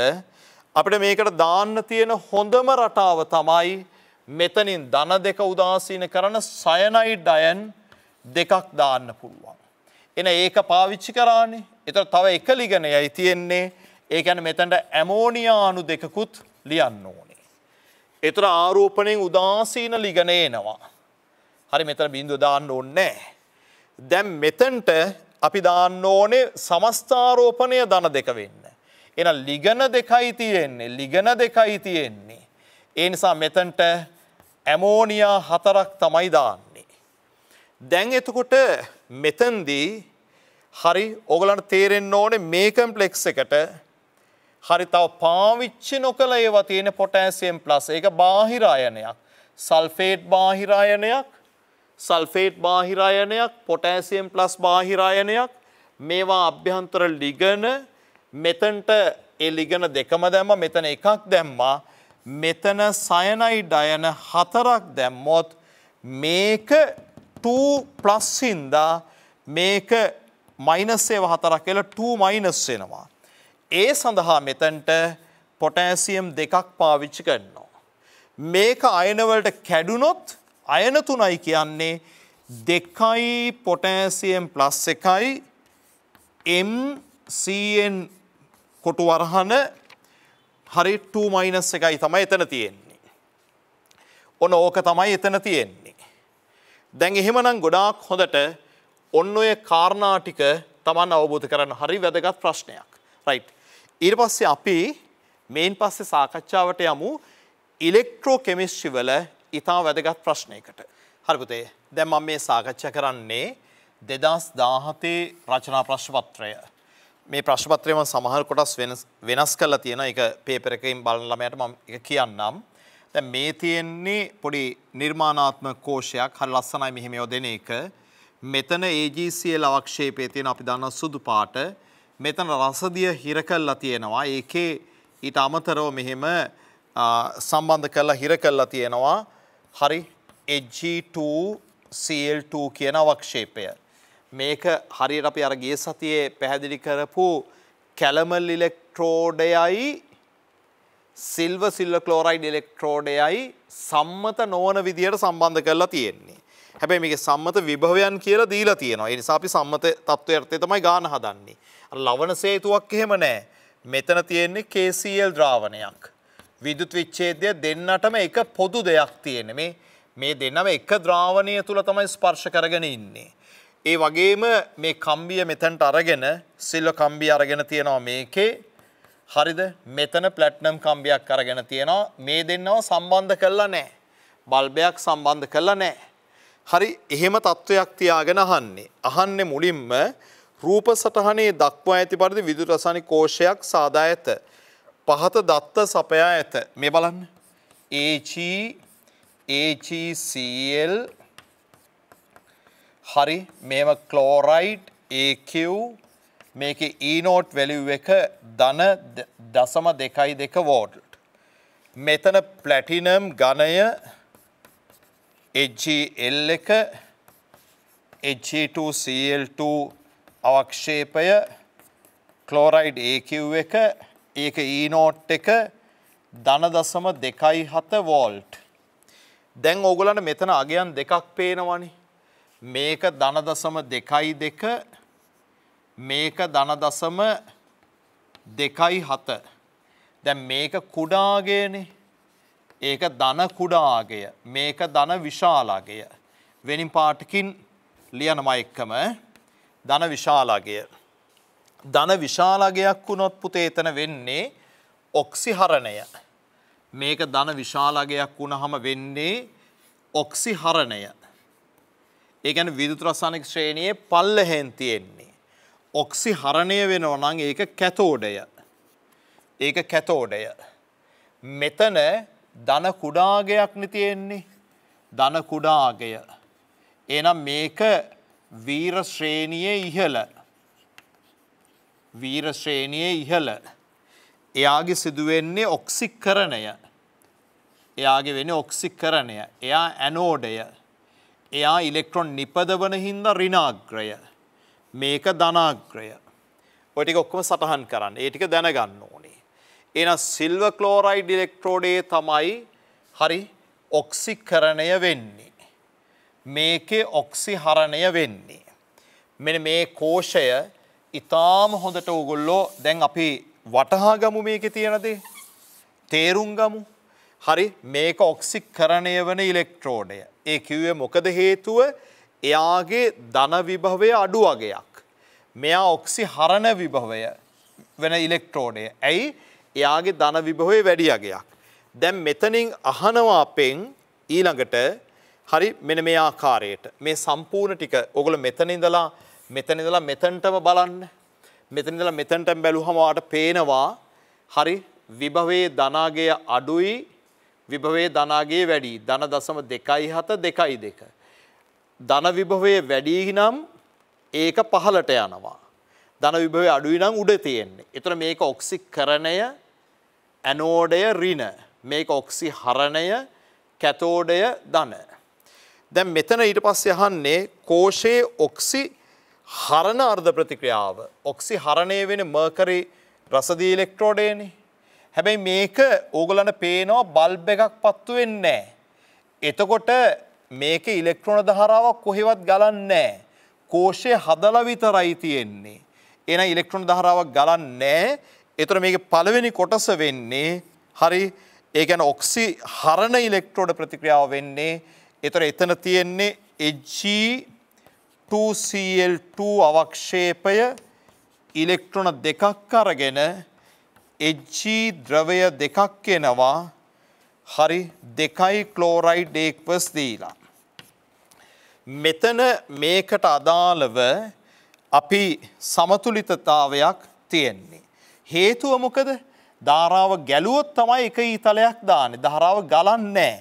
අපිට මේකට දාන්න තියෙන හොඳම රටාව තමයි මෙතනින් ධන දෙක උදාසීන කරන සයනයිඩ් අයන් දෙකක් දාන්න පුළුවන්. එන ඒක පාවිච්චි කරානේ එතර තව එක ලිගෙන යයි තියෙන්නේ ඒ ගැන මෙතැන්ට ඇමෝනියානු දෙකකුත් ලියන්න ඕනේ. එතර ආරෝපනයෙන් උදාසීන ලිගෙන එනවා. හරි මෙතන බින්දු දාන්න ඕන්නෑ. දැම් මෙතන්ට අපි දාන්න ඕනේ සමස්ථාරෝපනය දන දෙක වෙන්න. එන ලිගන දෙකයි තියෙන්නේ ලිගන දෙකයි තියෙන්නේ. ඒ නිසා මෙතන්ට ඇමෝනියා හතරක් තමයි දාන්නේ. දැන් එතකොට මෙතන්දී හරි ඔගලන්ට තේරෙන්න ඕනේ මේ කම්ප්ලෙක්ස් එකට හරි තව පාවිච්චි නොකළ ඒවා තියෙන පොටෑසියම් ප්ලස් ඒක බාහිර අයනයක්. සල්ෆේට් බාහිර අයනයක් සල්ෆේට් බාහිර අයනයක් පොටෑසියම් ප්ලස් බාහිර අයනයක් මේවා අභ්‍යන්තර ලිගන මෙතනට ඒ ලිගන දෙකම දැම්මා මෙතන එකක් දැම්මා මෙතන සයනයි ඩයන හතරක් දැම්මොත් මේක 2+ හින්දා මේක මයිනස් ඒව හතරක් කියලා 2 මයිනස් වෙනවා. ඒ සඳහා මෙතනට පොටෑසියම් දෙකක් පාවිච්චි කරනවා. මේක අයන වලට කැඩුනොත් අයන තුනයි කියන්නේ දෙකයි පොටෑසියම් ප්ලස් එකයි MCN කොටු වරහන හරි 2 මයිනස් එකයි තමයි එතන තියෙන්නේ. ඔන්න ඕක තමයි එතන තියෙන්නේ. දැන් එහෙමනම් ගොඩාක් හොඳට ඔන්න ඔය කාරණා ටික Taman අවබෝධ කරගන්න හරි වැදගත් ප්‍රශ්නයක්. right. ඊට පස්සේ අපි මේන් පස්සේ සාකච්ඡාවට යමු ඉලෙක්ට්‍රෝ කෙමිස්ට්‍රි වල ඉතා වැදගත් ප්‍රශ්නයකට. හරි පුතේ. දැන් මම මේ සාකච්ඡා කරන්නේ 2017 රචනා ප්‍රශ්න පත්‍රය. මේ ප්‍රශ්පත්‍රයම සමහර කොටස් වෙනස් කරලා තියෙන එක පේපර එකකින් බලන ළමයට මම එක කියන්නම්. දැන් මේ තියෙන්නේ පොඩි නිර්මාණාත්මක කෝෂයක් හරි ලස්සනයි මෙහෙම යොදෙන එක. මෙතන AGCL අවක්ෂේපයේ තියෙන අපි දන්න සුදු පාට මෙතන රසදිය හිර කරලා තියෙනවා. ඒකේ ඊට අමතරව මෙහෙම සම්බන්ධ කරලා හිර කරලා තියෙනවා. හරි Ag2 CL2 කියන අවක්ෂේපය. මේක හරියට අපි අර ගිය සතියේ පැහැදිලි කරපු කැලමල් ඉලෙක්ට්‍රෝඩයයි සිල්ව සිල්ව ක්ලෝරයිඩ් ඉලෙක්ට්‍රෝඩයයි සම්මත නොවන විදියට සම්බන්ධ කරලා තියෙන්නේ. හැබැයි මේක සම්මත විභවයන් කියලා දීලා තියෙනවා. ඒ නිසා අපි සම්මත තත්ත්වයට තමයි ගාන හදන්නේ. අර ලවණ සේතුවක් එහෙම නැහැ. මෙතන තියෙන්නේ KCl ද්‍රාවණයක්. විදුත් විච්ඡේදය දෙන්නටම එක පොදු දෙයක් තියෙන මේ මේ දෙන්නම එක ද්‍රාවණය තුල තමයි ස්පර්ශ කරගෙන ඉන්නේ. ඒ වගේම මේ කම්බිය මෙතැන්ට අරගෙන සිල්ල කම්බිය අරගෙන තියෙනවා මේකේ හරිද මෙතන ප්ලැට්නම් කම්බියක් අරගෙන තියෙනවා මේ දෙන්නව සම්බන්ධ කරලා නෑ. බල්බයක් සම්බන්ධ කරලා නෑ. හරි එහෙම තත්ත්වයක් තියාගෙන අහන්නේ. අහන්නේ මුලින්ම රූප සටහනේ දක්වා ඇති පරිදි විදුලි රසායනික කෝෂයක් සාදා ඇත. පහත දත්ත සපයා ඇත. මේ බලන්න. AG AgCl හරි මේම කලෝරයිට් AQ මේක ඊනෝට් වැලිව් එක ධන දසම දෙකයි දෙක වෝල්ට්. මෙතන ප්ලැටිනම් ගණය HGL එක HG2CL2 e අවක්ෂේපය කලෝරයිඩ් AQ එක ඒක ඊනෝට් e එක ධන දසම දෙකයි හත වෝල්ට්. දැන් ඕගලන්ට මෙතන අගයන් දෙකක් පේනවනේ මේක ධනදසම දෙකයි දෙක මේක ධනදසම දෙකයි හත. දැ මේක කුඩාගයනේ ඒක ධන කුඩාගය මේක ධන විශාලාගය. වෙනින් පාටකින් ලියනම එක්කම ධන විශාලාගය. ධන විශාලාගයක් වුණොත් පුතේ එතන වෙන්නේ ඔක්සිහරණය. මේක ධන විශාලාගයක් වුණහම වෙන්නේ ඔක්සිහරණය. ඒ කියන්නේ විදුලි රසායනික ශ්‍රේණියේ පල්ලෙහෙන් තියෙන්නේ. ඔක්සිහරණය වෙනවා නම් ඒක කැතෝඩය. ඒක කැතෝඩය. මෙතන ධන කුඩාගයක් නේ තියෙන්නේ. ධන කුඩාගය. එහෙනම් මේක වීර ශ්‍රේණියේ ඉහළ. වීර ශ්‍රේණියේ ඉහළ. එයාගේ සිදුවෙන්නේ ඔක්සිකරණය. එයාගේ වෙන්නේ ඔක්සිකරණය. එයා ඇනෝඩය. එයා ඉලෙක්ට්‍රොන් නිපදවන හින්දා ඍණාග්‍රය. මේක ධනාග්‍රය. ඔය ටික ඔක්කොම සටහන් කරන්න. ඒ ටික දැනගන්න ඕනේ. එහෙනම් සිල්වර් ක්ලෝරයිඩ් ඉලෙක්ට්‍රෝඩේ තමයි හරි ඔක්සිකරණය වෙන්නේ. මේකේ ඔක්සිහරණය වෙන්නේ. මෙන්න මේ කෝෂය ඉතාම හොඳට ඕගොල්ලෝ දැන් අපි වටහා ගමු මේකේ තියෙන දේ. තේරුම් ගමු. හරි මේක ඔක්සිකරණය වන ඉලෙක්ට්‍රෝඩය. ඒ කිව්වේ මොකද හේතුව එයාගේ ධන විභවය අඩු වගයක්. මෙයා ඔක්සි හරණ විභවය වෙන ඉලෙක්ට්‍රෝඩය. ඇයි එයාගේ ධන විභවය වැඩි අගයක්. දැන් මෙතනින් අහනවා පෙන් ඊළඟට හරි මෙන මේ ආකාරයට මේ සම්පූර්ණ ටික ඔගොල මෙතනින්දලා මෙතනිදලා මෙතන්ටම බලන්න. මෙතනිදලා මෙතන්ටම බැලුහම වාට පේනවා හරි විභවයේ ධනාගය අඩුයි විභවේ ධනාගේ වැඩි ධන දසම දෙකයි හත දෙකයි දෙක. ධන විභවය වැඩී නම් ඒක පහලට යනවා. ධන විභවය අඩුයි නම් උඩ තියෙන්නේ. එතන මේක ඔක්සිකරණය ඇනෝඩය රින මේක ඔක්සි හරණය කැතෝඩය ධන. දැන් මෙතන ඊට පස්සේ අහන්නේ කෝෂයේ ඔක්සි හරණ අර්ධ ප්‍රතික්‍රියාව. ඔක්සි හරණය වෙන මර්කරි රසදී ඉලෙක්ට්‍රෝඩයනේ. හැබැයි මේක ඕගලන්ට පේනවා බල්බ් එකක් පත්තු වෙන්නේ එතකොට මේක ඉලෙක්ට්‍රෝන ධාරාවක් කොහෙවත් ගලන්නේ කෝෂය හදලා විතරයි තියෙන්නේ. එහෙනම් ඉලෙක්ට්‍රෝන ධාරාවක් ගලන්නේ එතකොට මේකේ පළවෙනි කොටස වෙන්නේ හරි ඒ කියන්නේ ඔක්සි හරණ ඉලෙක්ට්‍රෝඩ ප්‍රතික්‍රියාව වෙන්නේ එතකොට එතන තියෙන්නේ Hg2Cl2 e අවක්ෂේපය ඉලෙක්ට්‍රෝන දෙකක් අරගෙන එජ්ජී ද්‍රවය දෙකක් එනවා හරි දෙකයි ක්ලෝරයිඩ් ඒක්වස් දීලා. මෙතන මේකට අදාළව අපි සමතුලිතතාවයක් තියෙන්නේ. හේතුව මොකද ධාරාව ගැලුවොත් තමයි එක ඊතලයක් දාන්නේ. ධාරාව ගලන්නේ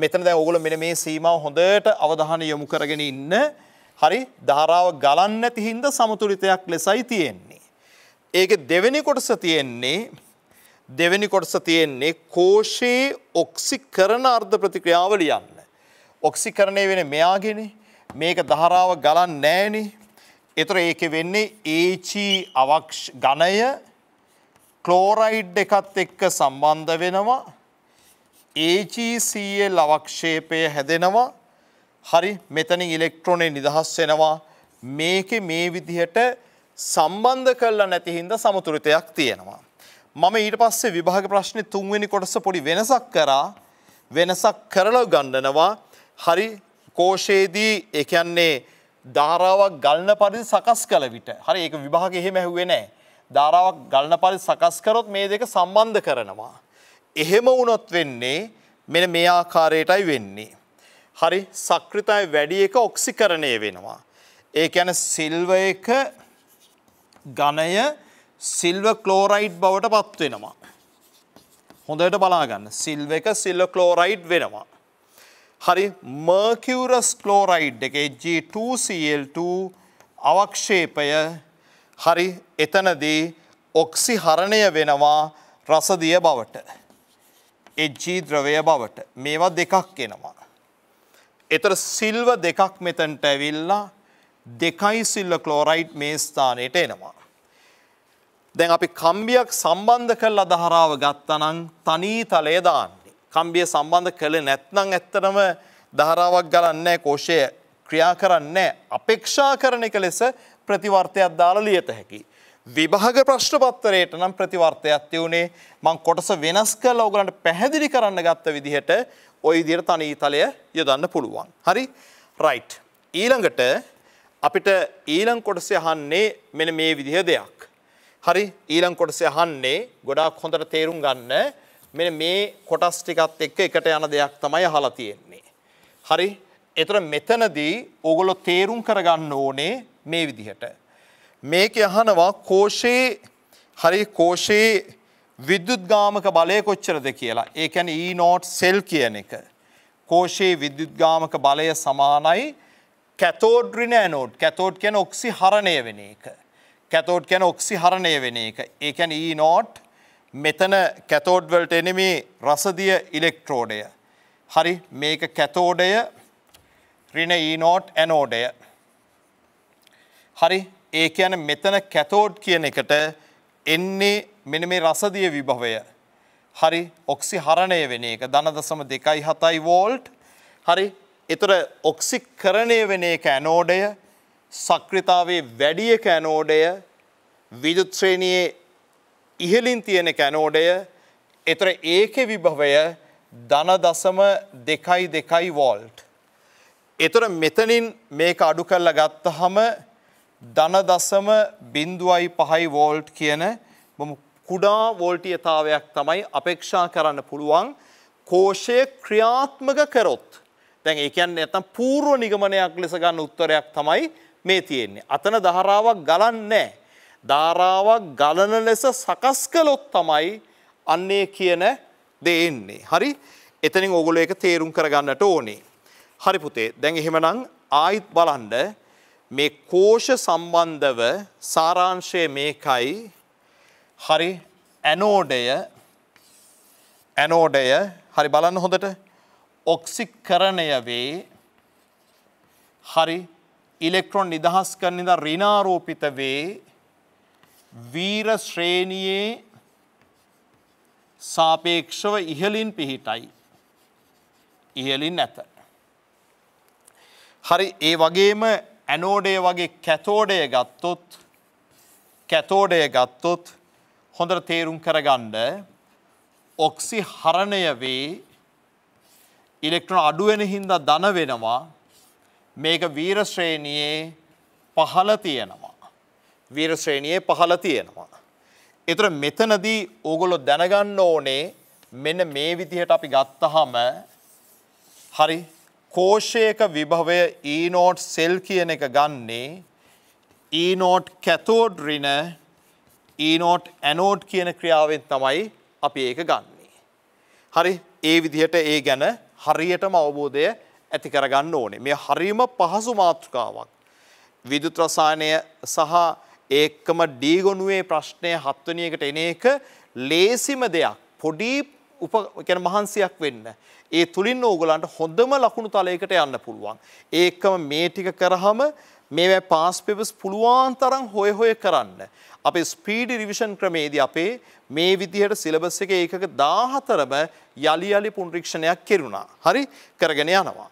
මෙතන දැන් ඕගොල්ලෝ මෙන්න මේ සීමාව හොඳට අවධානය යොමු කරගෙන ඉන්න. හරි ධාරාව ගලන්නේ නැති හින්දා සමතුලිතයක් ලෙසයි තියෙන්නේ. ඒක දෙවෙනි කොටස තියෙන්නේ දෙවෙනි කොටස තියෙන්නේ කෝෂයේ ඔක්සිකරණ අර්ධ ප්‍රතික්‍රියාව ලියන්න. ඔක්සිකරණය වෙන මෙයාගෙන මේක දහරාව ගලන් නෑනේ. එතර ඒක වෙන්නේ ඒචී e අවක්ෂ ගණය ක්ලෝරයිඩ් එකත් එක්ක සම්බන්ධ වෙනවා. ඒජීCL e අවක්ෂේපය හැදෙනවා හරි මෙතනින් ඉලෙක්ට්‍රෝනේ නිදහස් වෙනවා මේක මේ විදිහට සම්බන්ධ කරලා නැති හින්දා සමතුලිතයක් තියෙනවා. මම ඊට පස්සේ විභාග ප්‍රශ්නේ තුන්වෙනි කොටස පොඩි වෙනසක් කරා. වෙනසක් කරලා ගන්නනවා. හරි කෝෂයේදී ඒ කියන්නේ ධාරාවක් ගලන පරිදි සකස් කළ විට. හරි ඒක විභාගෙ එහෙම ඇහුවේ නැහැ. ධාරාවක් ගලන පරිදි සකස් කරොත් මේ දෙක සම්බන්ධ කරනවා. එහෙම වුණොත් වෙන්නේ මෙන්න මේ ආකාරයටයි වෙන්නේ. හරි සක්‍රිතයි වැඩි එක ඔක්සිකරණය වෙනවා. ඒ කියන්නේ සිල්ව එක ඝනය සිල්ව ක්ලෝරයිඩ් බවට පත් වෙනවා. හොඳට බලාගන්න සිල්ව එක සිල්ව ක්ලෝරයිඩ් වෙනවා. හරි මර්කිවරස් ක්ලෝරයිඩ් එක G2Cl2 අවක්ෂේපය හරි එතනදී ඔක්සි හරණය වෙනවා රසදිය බවට. එජ්ජී ද්‍රවය බවට මේවා දෙකක් එනවා. එතර සිල්ව දෙකක් මෙතැන්ට ඇවිල්ලා දෙකයි සිල්ල ක්ලෝරයිට් මේ ස්ථානයට එනවා. දැන් අපි කම්බියක් සම්බන්ධ කරලා දහරාව ගත්තනං තනී තලය දාන්නේ. කම්බිය සම්බන්ධ කළේ නැත්නම් ඇත්තටම දහරාවක් ගලන්නේ කෝෂය ක්‍රියා කරන්නේ අපේක්ෂා කරන එක ලෙස ප්‍රතිවර්තයක් දාලා ලියත හැකි. විභාග ප්‍රශ්න පත්‍රයට නම් ප්‍රතිවර්තයක් තියුනේ මං කොටස වෙනස් කරලා ඔයගලන්ට පැහැදිලි කරන්න ගත්ත විදිහට ওই විදිහට තනී තලය යොදන්න පුළුවන්. හරි? right. ඊළඟට අපිට ඊළං කොටසේ අහන්නේ මෙන මේ විදිහ දෙයක්. හරි ඊළං කොටසේ අහන්නේ ගොඩාක් හොඳට තේරුම් ගන්න මෙන මේ කොටස් ටිකත් එක්ක එකට යන දෙයක් තමයි අහලා තියෙන්නේ. හරි එතර මෙතනදී ඕගොල්ලෝ තේරුම් කරගන්න ඕනේ මේ විදිහට. මේකේ අහනවා කෝෂේ හරි කෝෂේ විද්‍යුත්ගාමක බලය කොච්චරද කියලා. ඒ කියන්නේ E නෝට් සෙල් කියන එක. කෝෂයේ විද්‍යුත්ගාමක බලය සමානයි 0.5 කැතෝඩ් රිනෑනෝඩ් කැතෝඩ් කියන ඔක්සි හරණය වෙන එක. කැතෝඩ් කියන ඔක්සි හරණය වෙන එක. ඒකැන ඊ නෝට් මෙතන කැතෝඩ්වලට එනෙම රසදිය ඉලෙක්ට්‍රෝඩය. හරි මේක කැතෝඩය රින ඊනෝට් ඇනෝඩය. හරි ඒ කියන මෙතන කැතෝඩ් කියන එකට එන්නේ මෙන මේ රසදිය විභවය. හරි ඔක්සි හරණය වෙන එක දනදසම දෙකයි හතයි වෝල්ට් හරි එතොර ඔක්සිකරණය වෙන එක ඇනෝඩය සක්‍රිතාවේ වැඩිය කැනෝඩය විදුත්ශ්‍රේණයේ ඉහලින් තියෙන කැනෝඩය එතර ඒකෙ විභවය දන දසම දෙකයි දෙකයි වෝල්ට්. එතොර මෙතනින් මේක අඩු කරලා ගත්ත හම දන දසම බින්දුවයි පහයි වෝල්ට් කියන කුඩා වෝල්ටියතාවයක් තමයි අපේක්ෂා කරන්න පුළුවන් කෝෂය ක්‍රියාත්මක කරොත්. දැන් ඒ කියන්නේ නැත්තම් පූර්ව නිගමනයක් ලෙස ගන්න උත්තරයක් තමයි මේ තියෙන්නේ. අතන ධාරාවක් ගලන්නේ ධාරාවක් ගලන ලෙස සකස් කළොත් තමයි අන්නේ කියන දේ එන්නේ. හරි? එතනින් ඕගොල්ලෝ ඒක තේරුම් කරගන්නට ඕනේ. හරි පුතේ. දැන් එහෙමනම් ආයිත් බලන්න මේ කෝෂ සම්බන්ධව සාරාංශය මේකයි. හරි? ඇනෝඩය ඇනෝඩය හරි බලන්න හොඳට ඔක්සිකරණය වේ හරි ඉලෙක්ට්‍රොන් නිදහස් කරන ඉඳන් ඍණාරෝපිත වේ වීර ශ්‍රේණියේ සාපේක්ෂව ඉහළින් පිහිටයි ඉහළින් නැත හරි ඒ වගේම ඇනෝඩය වගේ කැතෝඩය ගත්තොත් කැතෝඩය ගත්තොත් හොඳට තේරුම් කරගන්න ඔක්සි හරණය වේ ඉලෙක්ට්‍රොන අඩුවෙන හින්දා ධන වෙනවා මේක වීරශ්‍රේණයේ පහළ තියෙනවා. වීරශ්‍රේණයේ පහළ තියෙනවා. එතුර මෙතනදී ඕගොලො දැනගන්න ඕනේ මෙන්න මේ විදිහට අපි ගත්තහම හරි කෝෂයක විභවය ඊනෝට් e සෙල් කියන එක ගන්නේ ඊනෝට් කැතෝඩ් රින ඊනෝට් ඇනෝට් කියන ක්‍රියාවෙන් තමයි අපි ඒක ගන්නේ. හරි ඒ විදිහට ඒ ගැන හරියටම අවබෝධය ඇති කරගන්න ඕනේ. මේ හරීම පහසු මාතෘකාවක්. විදුත් රසායනය සහ ඒකම D ගොනුවේ ප්‍රශ්නය හත්වෙනි එකට එන එක ලේසිම දෙයක්. පොඩි උප කියන්නේ මහන්සියක් වෙන්න. ඒ තුලින් ඕගලන්ට හොඳම ලකුණු තලයකට යන්න පුළුවන්. ඒකම මේ ටික කරාම මේවා පාස් පෙවස් පුළුවන් තරම් හොය හොය කරන්න. අපේ ස්පීඩි රිවිෂන් ක්‍රමේදී අපේ මේ විදිහට සිලබස් එකේ ඒකක 14ම යලි යලි පුනරීක්ෂණයක් කෙරුණා. හරි කරගෙන යනවා.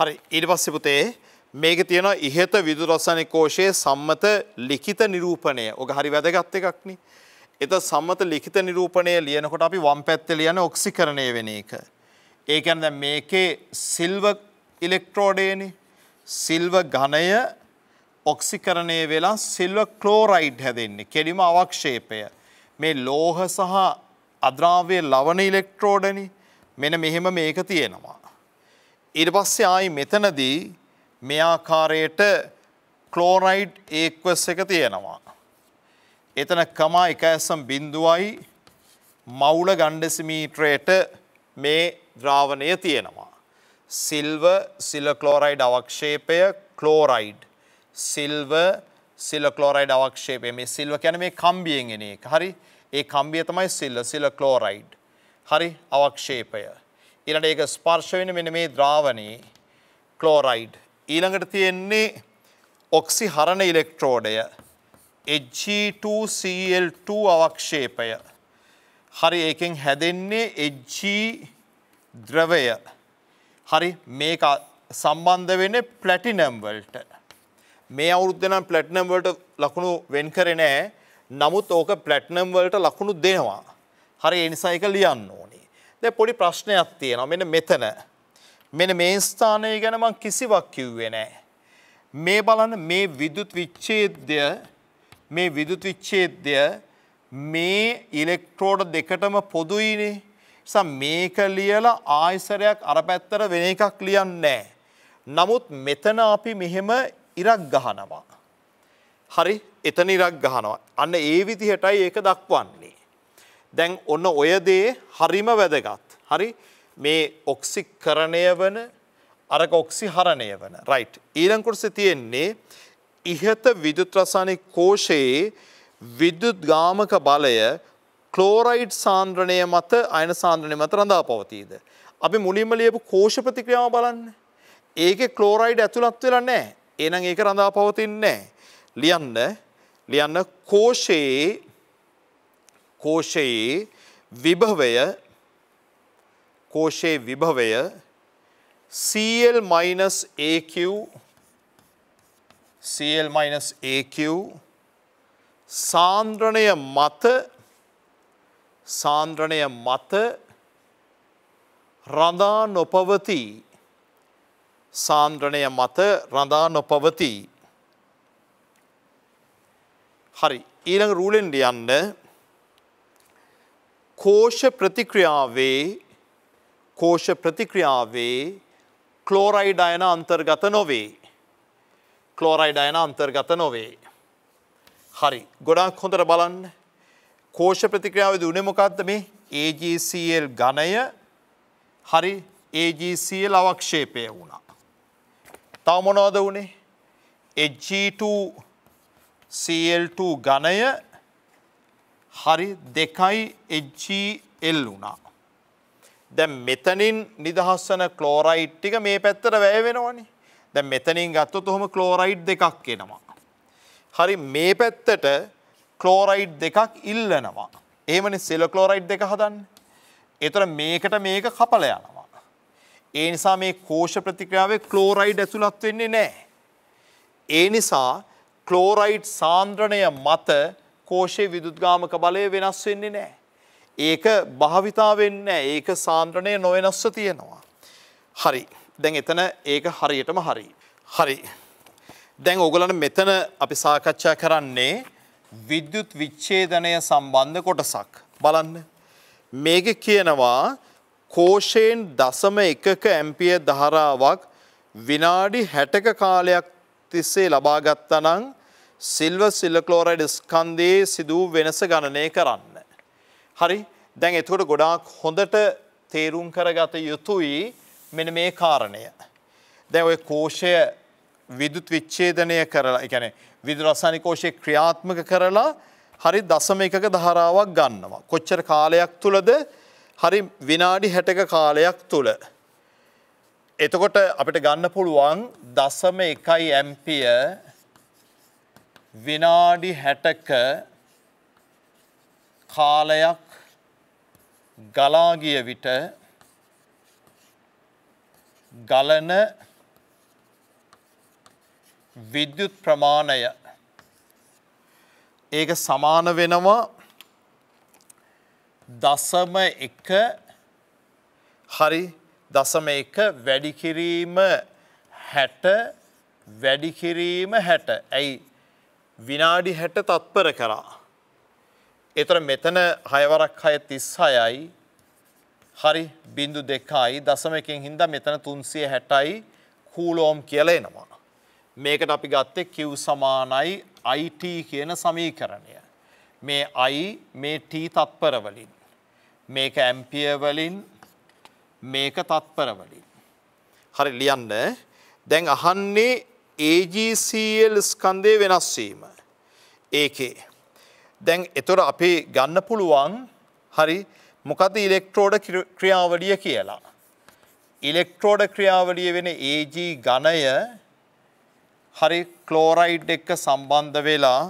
හරි ඊට පස්සේ පුතේ මේක තියෙන ඉහත විදුර රසායනික කෝෂයේ සම්මත ලිඛිත නිරූපණය. ඔක හරි වැදගත් එකක්නේ. එත සම්මත ලිඛිත නිරූපණය ලියනකොට අපි වම් පැත්තේ ලියන ඔක්සිකරණය වෙන එක. ඒකැන දැ මේකේ සිල්ව ඉලෙක්ට්‍රෝඩේනි සිල්ව ගණය ඔක්සිකරණය වෙලා සිල්ව කලෝරයිඩ් හැදෙන්නේ කෙලිම අවක්ෂේපය. මේ ලෝහ සහ අද්‍රාවය ලවන ඉලෙක්ට්‍රෝඩනි මෙන මෙහෙම මේක තියෙනවා. ඉට පස්සේ ආයි මෙතනදී මෙආකාරයට කලෝරයිඩ් ඒක්වස් එක තියෙනවා. එතන කමා එක ඇසම් බිඳුවයි මවුල ගණ්ඩෙසිමීට්‍රයට මේ ද්‍රාවණය තියෙනවා. සිල්ව සිලක්ලෝරයිඩ් අවක්ෂේපය ක්ලෝරයිඩ්. සිල්ව සිලක්ලෝරයිඩ් අවක්ෂේපය මේ සිල්ව කැන මේ කම්බියෙන් එන එක හරි ඒ කම්බිය තමයි සිල්ල සිල ක්ලෝරයිඩ්. හරි අවක්ෂේපය. ඉලට ඒක ස්පර්ශවෙන මෙන මේ ද්‍රාවණී ක්ලෝරයිඩ්. ඊළඟට තියෙන්නේ ඔක්සි හරණ ඉලෙක්ට්‍රෝඩය. HG2Cl2 e අවක්ෂේපය. හරි ඒකෙන් හැදෙන්නේ එජ්ජී e ද්‍රවය. හරි මේක සම්බන්ධ වෙන්නේ ප්ලැටිනම් වලට. මේ අවුරුද්ද නම් ප්ලැටිනම් වලට ලකුණු වෙන් කරේ නෑ. නමුත් ඕක ප්ලැටිනම් වලට ලකුණු දෙනවා. හරි ඒ නිසා ඒක ලියන්න ඕනේ. දැන් පොඩි ප්‍රශ්නයක් තියෙනවා. මෙන්න මෙතන. මෙන්න මේ ස්ථානය ගැන මම කිසිවක් කිව්වේ නෑ. මේ බලන්න මේ විදුත් විච්ඡේදය මේ විදුත් විච්ඡේදය මේ ඉලෙක්ට්‍රෝඩ දෙකටම පොදුයිනේ. නිසා මේක ලියලා ආයසරයක් අර පැත්තට වෙන එකක් ලියන්නේ නමුත් මෙතන අපි මෙහෙම ඉරක් ගහනවා. හරි එතන ඉරක් ගහනවා. අන්න ඒ විදිහටයි ඒක දක්වන්නේ. දැන් ඔන්න ඔය දේ හරිම වැදගත්. හරි මේ ඔක්සිකරණය වන අර ඔක්සිහරණය වන රයිට් ඊළඟ කොටසේ තියෙන්නේ ඉහත විදුත් රසායනික කෝෂයේ විදුත් ගාමක බලය කලෝරයිඩ් සාන්ද්‍රණය මත අයන සාන්ද්‍රණය මත රඳා පවතීද. අපි මුලින්ම ලියපු කෝෂ ප්‍රතික්‍රියාව බලන්න. ඒක කලෝරයිඩ් ඇතුළත් වෙලා නෑ එනම් ඒක රඳා පවතින්නේ. ලියන්න ලියන්න කෝෂයේ කෝෂයේ විභවය කෝෂයේ විභවය CL-AQ CL-AQ සාන්ද්‍රණය මත සාන්ද්‍රණය මත රඳා නොපවති සාන්ද්‍රණය මත රඳා නොපවති හරි ඊළඟ රූලෙන් ලියන්න කෝෂ ප්‍රතික්‍රියාවේ කෝෂ ප්‍රතික්‍රියාවේ ක්ලෝරයිඩ් අයන අන්තර්ගත නොවේ ක්ලෝරයිඩ් අයන අන්තර්ගත නොවේ හරි ගොඩක් හොඳට බලන්න කෝෂ ප්‍රතික්‍රියාවද උනමොකක්ද මේ AGCL ගණය හරි AGCL අවක්ෂේපය වුණා. තව මොනවද වුණේ Hg2Cl2 ගණය හරි දෙකයි Hgl වුණා. දැන් මෙතනින් නිදහස්සන ක්ලෝරයිඩ් ටික මේ පැත්තට වැය වෙනවනේ. දැන් මෙතනින් ගත්තොත් ඔහොම ක්ලෝරයිඩ් දෙකක් එනවා. හරි මේ පැත්තට ක්ලෝරයිඩ් දෙකක් ඉල්ලනවා. ඒමනි සෙල ක්ලෝරයිඩ් දෙක හදන්න. එතර මේකට මේක කපල යනවා. ඒ නිසා මේ කෝෂ ප්‍රතික්‍රියාවේ ක්ලෝරයිඩ් ඇතුළත් වෙන්නේ නෑ. ඒ නිසා ක්ලෝරයිඩ් සාන්ද්‍රණය මත කෝෂයේ විදුද්ගාමක බලය වෙනස් වෙන්නේ නෑ. ඒක භාවිතා වෙන්න ඒක සාන්ද්‍රණය නොවෙනස්ව තියෙනවා. හරි දැන් එතන ඒක හරියටම හරි. හරි දැන් ඕගලන මෙතන අපි සාකච්ඡා කරන්නේ විද්‍යුත් විච්ඡේදනය සම්බන්ධ කොටසක් බලන්න. මේක කියනවා කෝෂයෙන් දසම එකක ඇම්පිය දහරාවක් විනාඩි හැටක කාලයක් තිස්සේ ලබාගත්තනං සිල්ව සිල්ලකලෝරයිඩ් ස්කන්දයේ සිදුව වෙනස ගණනය කරන්න. හරි දැන් එතුවට ගොඩාක් හොඳට තේරුම් කරගත යුතුයි මෙන මේ කාරණය. දැ ඔය කෝෂය විදුත් විච්චේදනය කරලා එකන විදු රසානිකෝෂය ක්‍රියාත්මක කරලා හරි දසම එකක දහරාවක් ගන්නවා. කොච්චර කාලයක් තුළද හරි විනාඩි හැටක කාලයක් තුළ. එතකොට අපිට ගන්න පුළුවන් දසම එකයි ඇම්පිය විනාඩි හැටක කාලයක් ගලාගිය විට ගලන විද්‍යුත් ප්‍රමාණය ඒක සමාන වෙනවා දසම එක හරි දසම එක වැඩිකිරීම හැට වැඩිකිරීම හැට ඇයි විනාඩි හැට තත්පර කරා. එතර මෙතන හයවරක් හය තිස් හයයි හරි බිඳු දෙකයි දසමකින් හින්දා මෙතන තුන්සිය හැටයි කූලෝම් කියලේනවා. මේකට අපි ගත්තේ Q සමානයි IT කියන සමීකරණය. මේ I මේ T තත්පර වලින්. මේක ඇම්පියර් වලින් මේක තත්පර වලින්. හරි ලියන්න. දැන් අහන්නේ AGCL ස්කන්ධය වෙනස් වීම. ඒකේ. දැන් එතකොට අපි ගන්න පුළුවන් හරි මොකද ඉලෙක්ට්‍රෝඩ ක්‍රියාවලිය කියලා. ඉලෙක්ට්‍රෝඩ ක්‍රියාවලිය වෙන AG ගණය හරි ක්ලෝරයිඩ් එක්ක සම්බන්ධ වෙලා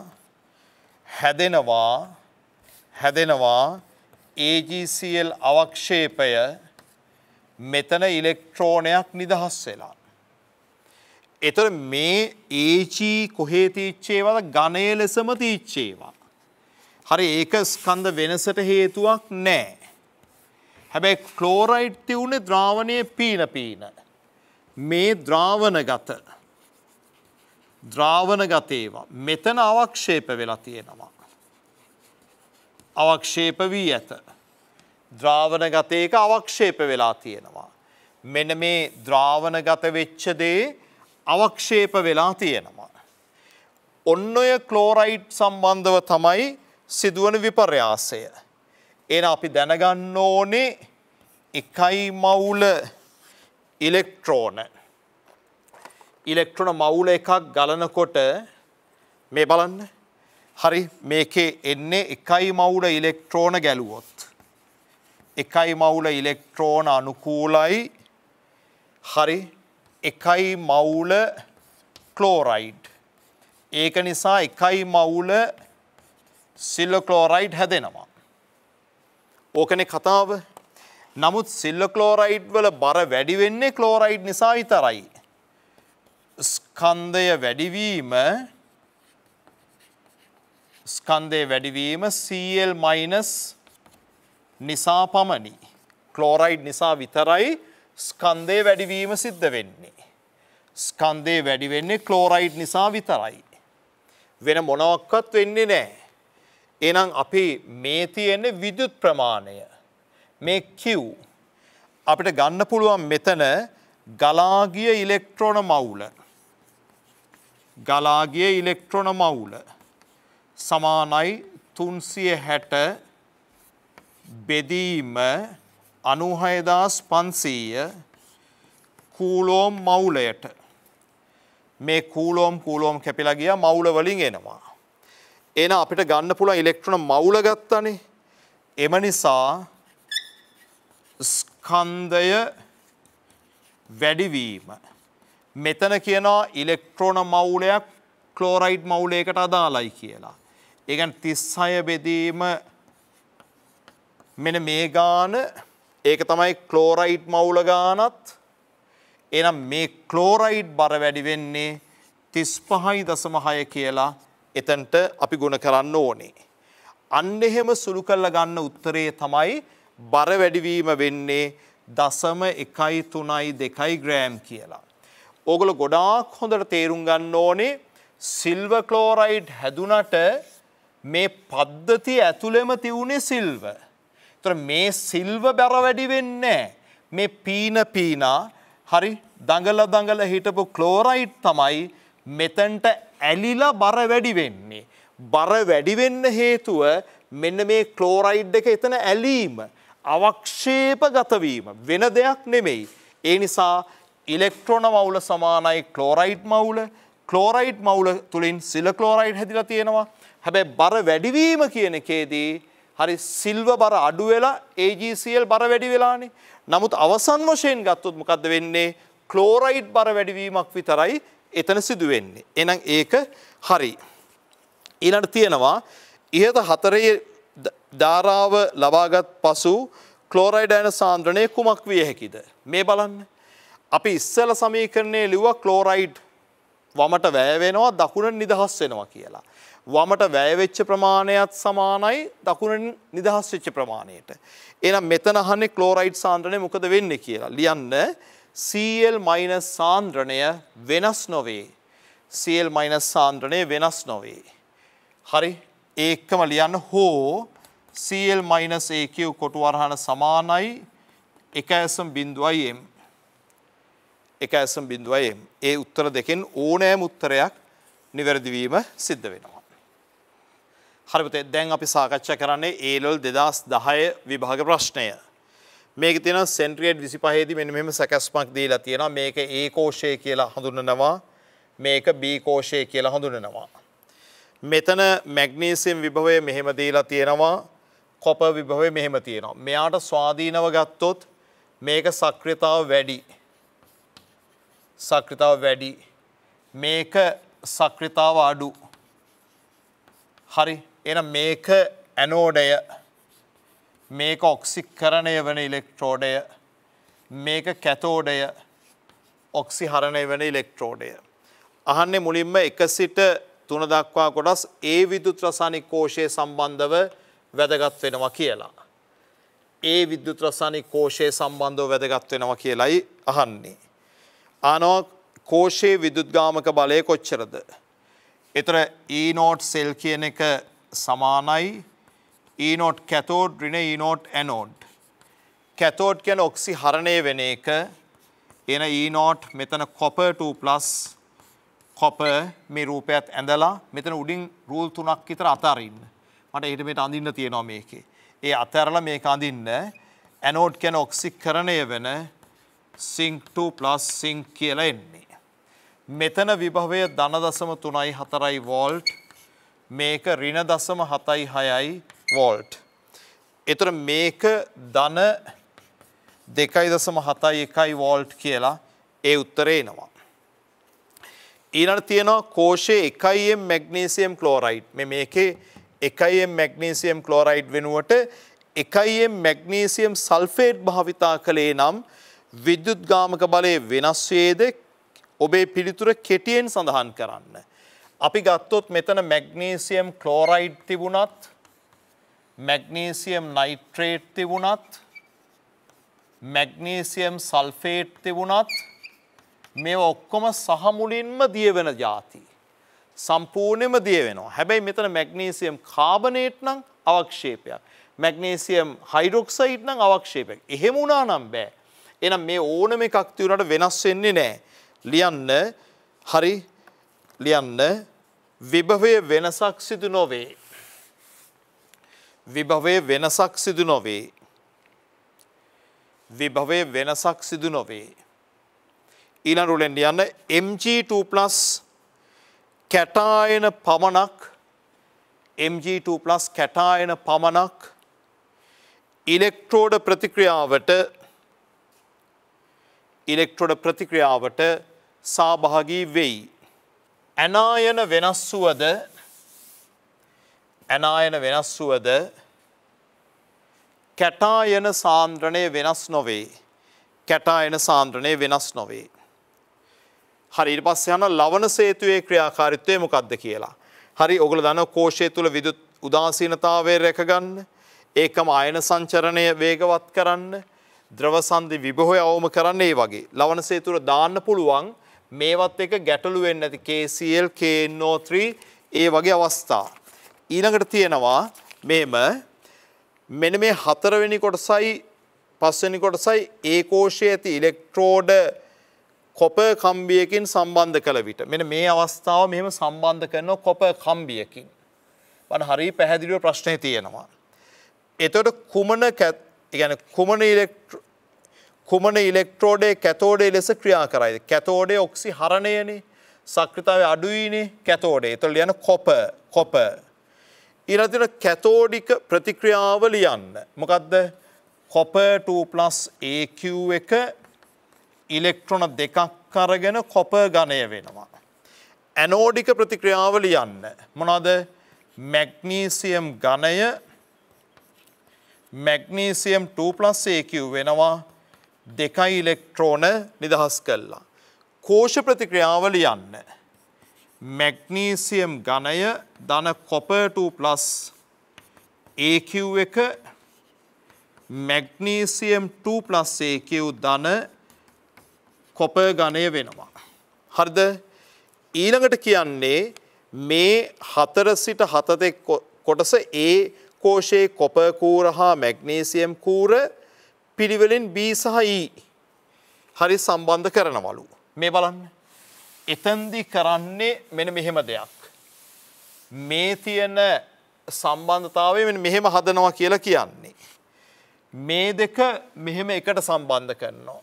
හැදෙනවා හැදෙනවා AgCl අවක්ෂේපය මෙතන ඉලෙක්ට්‍රෝනයක් නිදහස් වෙලා. එතොට මේ ඒචී කොහේ තීච්චේවද ගණය ලෙසම තීච්චේවා. හරි ඒක ස්කන්ධ වෙනසට හේතුවක් නෑ. හැබැයි ක්ලෝරයිට් තිවුණේ ද්‍රාවණය පීන පීන. මේ ද්‍රාවණ ගත. ද්‍රාවණ ගතේවා. මෙතන අවක්ෂේප වෙලා තියෙනවා. අවක්ෂේප වී ඇත. ද්‍රාවණ ගතයක අවක්ෂේප වෙලා තියෙනවා. මෙන මේ ද්‍රාවණ ගත වෙච්චදේ අවක්ෂේප වෙලා තියෙනවා. ඔන්න ඔය ක්ලෝරයිට් සම්බන්ධව තමයි සිදුවන විපර්යාසය. එන අපි දැනගන්න ඕනේ එකයි මවුල ඉලෙක්ට්‍රෝන ඉලෙක්ට්‍රොන මවුල එකක් ගලනකොට මේ බලන්න හරි මේකේ එන්නේ එකයි මවුල ඉලෙක්ට්‍රෝන ගැලුවොත්. එකයි මවුල ඉලෙක්ට්‍රෝන අනුකූලයි හරි එකයි මවුල ක්ලෝරයිඩ්. ඒක නිසා එකයි මවුල සිල්ලොක්ලෝරයිඩ් හැදෙනවා. ඕකනේ කතාව නමුත් සිල්ලොක්ලෝරයිඩ් වල බර වැඩිවෙන්නේ ක්ලෝරයිඩ් නිසා විතරයි. ස්කන්ධය වැඩිවීම ස්කන්ධය වැඩිවීම CL- නිසා පමණි. ක්ලෝරයිඩ් නිසා විතරයි ස්කන්ධය වැඩිවීම සිද්ධ වෙන්නේ. ස්කන්ධය වැඩි වෙන්නේ ක්ලෝරයිඩ් නිසා විතරයි. වෙන මොනවක්වත් වෙන්නේ නෑ. එනම් අපි මේ තියෙන්නේ විදුත් ප්‍රමාණය. මේ කිව්. අපිට ගන්න පුළුවන් මෙතන ගලාගිය ඉලෙක්ට්‍රෝන මවුල. ගලාගිය ඉලෙක්ට්‍රොන මවුල සමානයි තුන්සිය හැට බෙදීම අනුහයදස් පන්සීය කූලෝම් මවුලයට මේ කූලෝම් කූලෝම් කැපිලා ගිය මවුල වලින් එනවා. එන අපිට ගන්න පුළ ඉලෙක්ට්‍රොන මවුල ගත්තනේ එම නිසා ස්කන්දය වැඩිවීම මෙතන කියනවා ඉලෙක්ට්‍රෝන මවුලයක් කලෝරයිඩ් මවුලයකට අදාලයි කියලා. ඒකන් තිස්සය බෙදීම මෙන මේ ගාන ඒක තමයි කලෝරයිඩ් මවුල ගානත් එනම් මේ කලෝරයිඩ් බර වැඩි වෙන්නේ තිස් පහයි දසම හය කියලා එතන්ට අපි ගුණ කරන්න ඕනේ. අන්න එහෙම සුළු කල්ල ගන්න උත්තරේ තමයි බර වැඩිවීම වෙන්නේ දසම එකයි තුනයි දෙකයි ග්‍රෑම් කියලා. ඕගොල ගොඩාක් හොඳට තේරුම් ගන්න ඕනේ සිල්ව ක්ලෝරයිඩ් හැදුනට මේ පද්ධති ඇතුළෙම තිවුණේ සිල්ව. තොර මේ සිල්ව බැර වැඩි වෙන්නේ මේ පීන පීනා හරි දඟල දඟල හිටපු ක්ලෝරයිඩ් තමයි මෙතැන්ට ඇලිලා බර වැඩි වෙන්නේ. බර වැඩිවෙන්න හේතුව මෙන්න මේ ක්ලෝරයිඩ් එක එතන ඇලීම අවක්ෂේප ගතවීම වෙන දෙයක් නෙමෙයි. ඒ නිසා ඉලෙක්ට්‍රෝන මවුල සමානයි ක්ලෝරයිට් මවුල ක්ලෝරයිට් මවුල තුළින් සිල ක්ලෝරයිට් හැදිලා තියෙනවා හැබැ බර වැඩිවීම කියන එකේදී හරි සිල්ව බර අඩු වෙලා AGCL බර වැඩි වෙලානේ නමුත් අවසන් වශයෙන් ගත්තොත් මොකක්ද වෙන්නේ ක්ලෝරයිඩ් බර වැඩිවීමක් විතරයි එතන සිදු වෙන්නේ එහෙනම් ඒක හරි ඊළඟට තියෙනවා ඉහත හතරේ ධාරාව ලබාගත් පසු ක්ලෝරයිඩ් අයන සාන්ද්‍රණය කුමක් විය හැකිද මේ බලන්න අපි ඉස්සල සමීකරණය ලිව්වා ක්ලෝරයිඩ් වමට වැයවෙනවා දකුණට නිදහස් වෙනවා කියලා. වමට වැයවෙච්ච ප්‍රමාණයත් සමානයි දකුණට නිදහස් වෙච්ච ප්‍රමාණයට. එහෙනම් මෙතන අහන්නේ ක්ලෝරයිඩ් සාන්ද්‍රණය මොකද වෙන්නේ කියලා. ලියන්න Cl- සාන්ද්‍රණය වෙනස් නොවේ. Cl- සාන්ද්‍රණය වෙනස් නොවේ. හරි. ඒකම ලියන්න හෝ Cl- AQ කොටු වරහන සමානයි 1.0 m එක ඇසම් බිඳුවයි ඒ උත්තර දෙකෙන් ඕනෑම උත්තරයක් නිවැරදිවීම සිද්ධ වෙනවා. හරිපතේ දැන් අපි සාකච්ඡා කරන්නේ ඒලොල් දෙදස් දහය විභාග ප්‍රශ්නය. මේක තියෙන සෙන්ට්‍රියට් විසි පහේදි මෙනි මෙම සැකැස්මක් දීලා තියෙනවා මේක ඒ කෝෂය කියලා හඳුන්නනවා මේක බීකෝෂය කියලා හඳුනනවා. මෙතන මැග්නීසිම් විභවය මෙහෙම දීලා තියෙනවා කොප විභවය මෙහෙම තියෙනවා. මෙයාට ස්වාධීනව ගත්තොත් මේක සක්‍රියතාව වැඩි. සක්‍රිතාව වැඩි මේක සක්‍රිතාව අඩු හරි එන මේක ඇනෝඩය මේක ඔක්සිකරණය වන ඉලෙක්ට්‍රෝඩය මේක කැතෝඩය ඔක්සිහරණය වන ඉලෙක්ට්‍රෝඩය අහන්නේ මුලින්ම එක සිට තුන දක්වා කොටස් ඒ විදුත් රසානික කෝෂය සම්බන්ධව වැදගත් වෙනවා කියලා. ඒ විද්‍යුත් රසානික කෝෂය සම්බන්ධව වැදගත් වෙනවා කියලයි අහන්නේ. ආනෝ කෝෂයේ විදුද්ගාමක බලය කොච්චරද. එතර ඊනෝට් සෙල් කියන එක සමානයි ඊනෝට් කැතෝඩ් රින ඊනෝට් ඇනෝඩ්. කැතෝඩ් කියන ඔක්සි හරණය වෙන එක එන ඊනෝට් මෙතන කොප 2+ කොප මේ රූපයත් ඇඳලා මෙතන උඩින් රූල් තුනක් විතර අතරින්න. මට ඊට මෙට අඳින්න තියෙනවා මේකේ. ඒ අතහැරලා මේක අඳින්න ඇනෝඩ් කියන ඔක්සිකරණය වෙන සිං2 ප්ලස් සිං කියලා එන්නේ. මෙතන විභවය ධන දශම 3යි 4යි වෝල්ට් මේක ඍණ දශම 7යි 6යි වෝල්ට්. ඒතර මේක ධන 2.7යි 1යි වෝල්ට් කියලා ඒ උත්තරේ එනවා. ඊළඟට තියෙනවා කෝෂයේ 1m මැග්නීසියම් ක්ලෝරයිඩ්. මේ මේකේ 1m මැග්නීසියම් ක්ලෝරයිඩ් වෙනුවට 1m මැග්නීසියම් සල්ෆේට් භාවිතා කළේ නම් 0.5 විද්‍යුත්ගාමක බලය වෙනස් වේද ඔබේ පිළිතුර කෙටියෙන් සඳහන් කරන්න. අපි ගත්තොත් මෙතන මැග්නීසියම් ක්ලෝරයිඩ් තිබුණත් මැග්නීසියම් නයිට්‍රේට් තිබුණත් මැග්නීසියම් සල්ෆේට් තිබුණත් මේ ඔක්කොම සහමුලින්ම දියවෙන ජාති. සම්පූර්ණයම දිය වෙනවා. හැබැයි මෙතන මැග්නීසියම් කාබනේට් නම් අවක්ෂේපයක්. මැග්නීසියම් හයිඩොක්සයිඩ් නම් අවක්ෂේපයක්. එහෙම වුණා නම් බෑ. එහෙනම් මේ ඕනම එකක් තියුණාට වෙනස් වෙන්නේ නැහැ. ලියන්න හරි ලියන්න විභවයේ වෙනසක් සිදු නොවේ. විභවයේ වෙනසක් සිදු නොවේ. විභවයේ වෙනසක් සිදු නොවේ. ඊළඟ රුලෙන් ලියන්න Mg2+ කැටායන පමණක් Mg2+ කැටායන පමණක් ඉලෙක්ට්‍රෝඩ ප්‍රතික්‍රියාවට ඉලෙක්ට්‍රොඩ ප්‍රතික්‍රියාවට සාභාගී වෙයි. ඇනායන වෙනස්සුවද ඇනායන වෙනස්සුවද කැටායන සාන්ද්‍රණය වෙනස් නොවේ. කැටායන සාන්ද්‍රණය වෙනස් නොවේ. හරි ඉරිපස් යන ලවන සේතුවේ ක්‍රියාකාරිත්වය මොකක්ද කියලා. හරි ඔගල දන කෝෂය තුළ විදුත් උදාසීනතාවේ රැකගන්න ඒකම අයන සංචරණය වේගවත් කරන්න ද්‍රවසන්ධි විභහොය අවම කරන්න ඒ වගේ ලවන සේතුර දාන්න පුළුවන් මේවත් එක ගැටලුවෙන් ඇති KCL KNO3 ඒ වගේ අවස්ථා. ඊළඟට තියෙනවා මෙම මෙන මේ හතරවෙනි කොටසයි පස්වෙනි කොටසයි ඒ කෝෂයේ ඇති ඉලෙක්ට්‍රෝඩ කොප කම්බියකින් සම්බන්ධ කළ විට මෙන මේ අවස්ථාව මෙහෙම සම්බන්ධ කරනවා කොප කම්බියකින්. වන හරි පැහැදිලිව ප්‍රශ්නය තියෙනවා. එතොට කුමන ඉගැන කුමන කුමන ඉලෙක්ට්‍රෝඩේ කැතෝඩේ ලෙස ක්‍රියා කරයිද. කැතෝඩේ ඔක්සි හරණයන සක්‍රතාව අඩුවනේ කැතෝඩේ තුොල් යන කොප කොප. ඉරදින කැතෝඩික ප්‍රතික්‍රියාව ලියන්න. මොකදද කොප 2+AQ එක ඉලෙක්ට්‍රොන දෙකක් කරගෙන කොප ගණය වෙනවා. ඇනෝඩික ප්‍රතික්‍රියාව ලියන්න. මොනද මැග්නීසියම් ගණය මැග්නීසියම් 2+AQ වෙනවා දෙකයි ඉලෙක්ට්‍රෝන නිදහස් කළා. කෝෂ ප්‍රතික්‍රියාවල යන්න. මැග්නීසියම් ගණය ධන කොපර් 2+AQ එක මැග්නීසියම් 2+AQ ධන කොපර් ගණය වෙනවා. හරිද? ඊළඟට කියන්නේ මේ 4 සිට 7 කොටස A කෝෂයේ කොපර් කූර හා මැග්නීසියම් කූර පිළිවෙලින් B සහ E හරි සම්බන්ධ කරනවලු. මේ බලන්න. එතෙන්දි කරන්නේ මෙන්න මෙහෙම දෙයක්. මේ තියෙන සම්බන්ධතාවය මෙන්න මෙහෙම හදනවා කියලා කියන්නේ. මේ දෙක මෙහෙම එකට සම්බන්ධ කරනවා.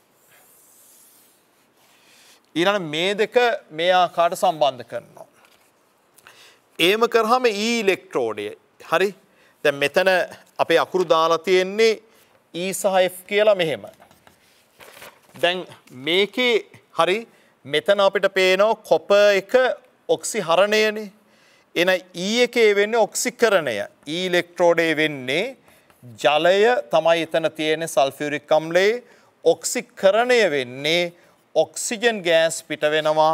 ඊළඟ මේ දෙක මේ ආකාරයට සම්බන්ධ කරනවා. එහෙම කරාම E ඉලෙක්ට්‍රෝඩය හරි දැන් මෙතන අපේ අකුරු දාලා තියෙන්නේ E සහ F කියලා මෙහෙම. දැන් මේකේ හරි මෙතන අපිට පේනවා කොපර් එක ඔක්සිහරණයනේ. එන E එකේ වෙන්නේ ඔක්සිකරණය. E ඉලෙක්ට්‍රෝඩේ වෙන්නේ ජලය තමයි එතන තියෙන සල්ෆියුරික් අම්ලයේ ඔක්සිකරණය වෙන්නේ ඔක්සිජන් ගෑස් පිට වෙනවා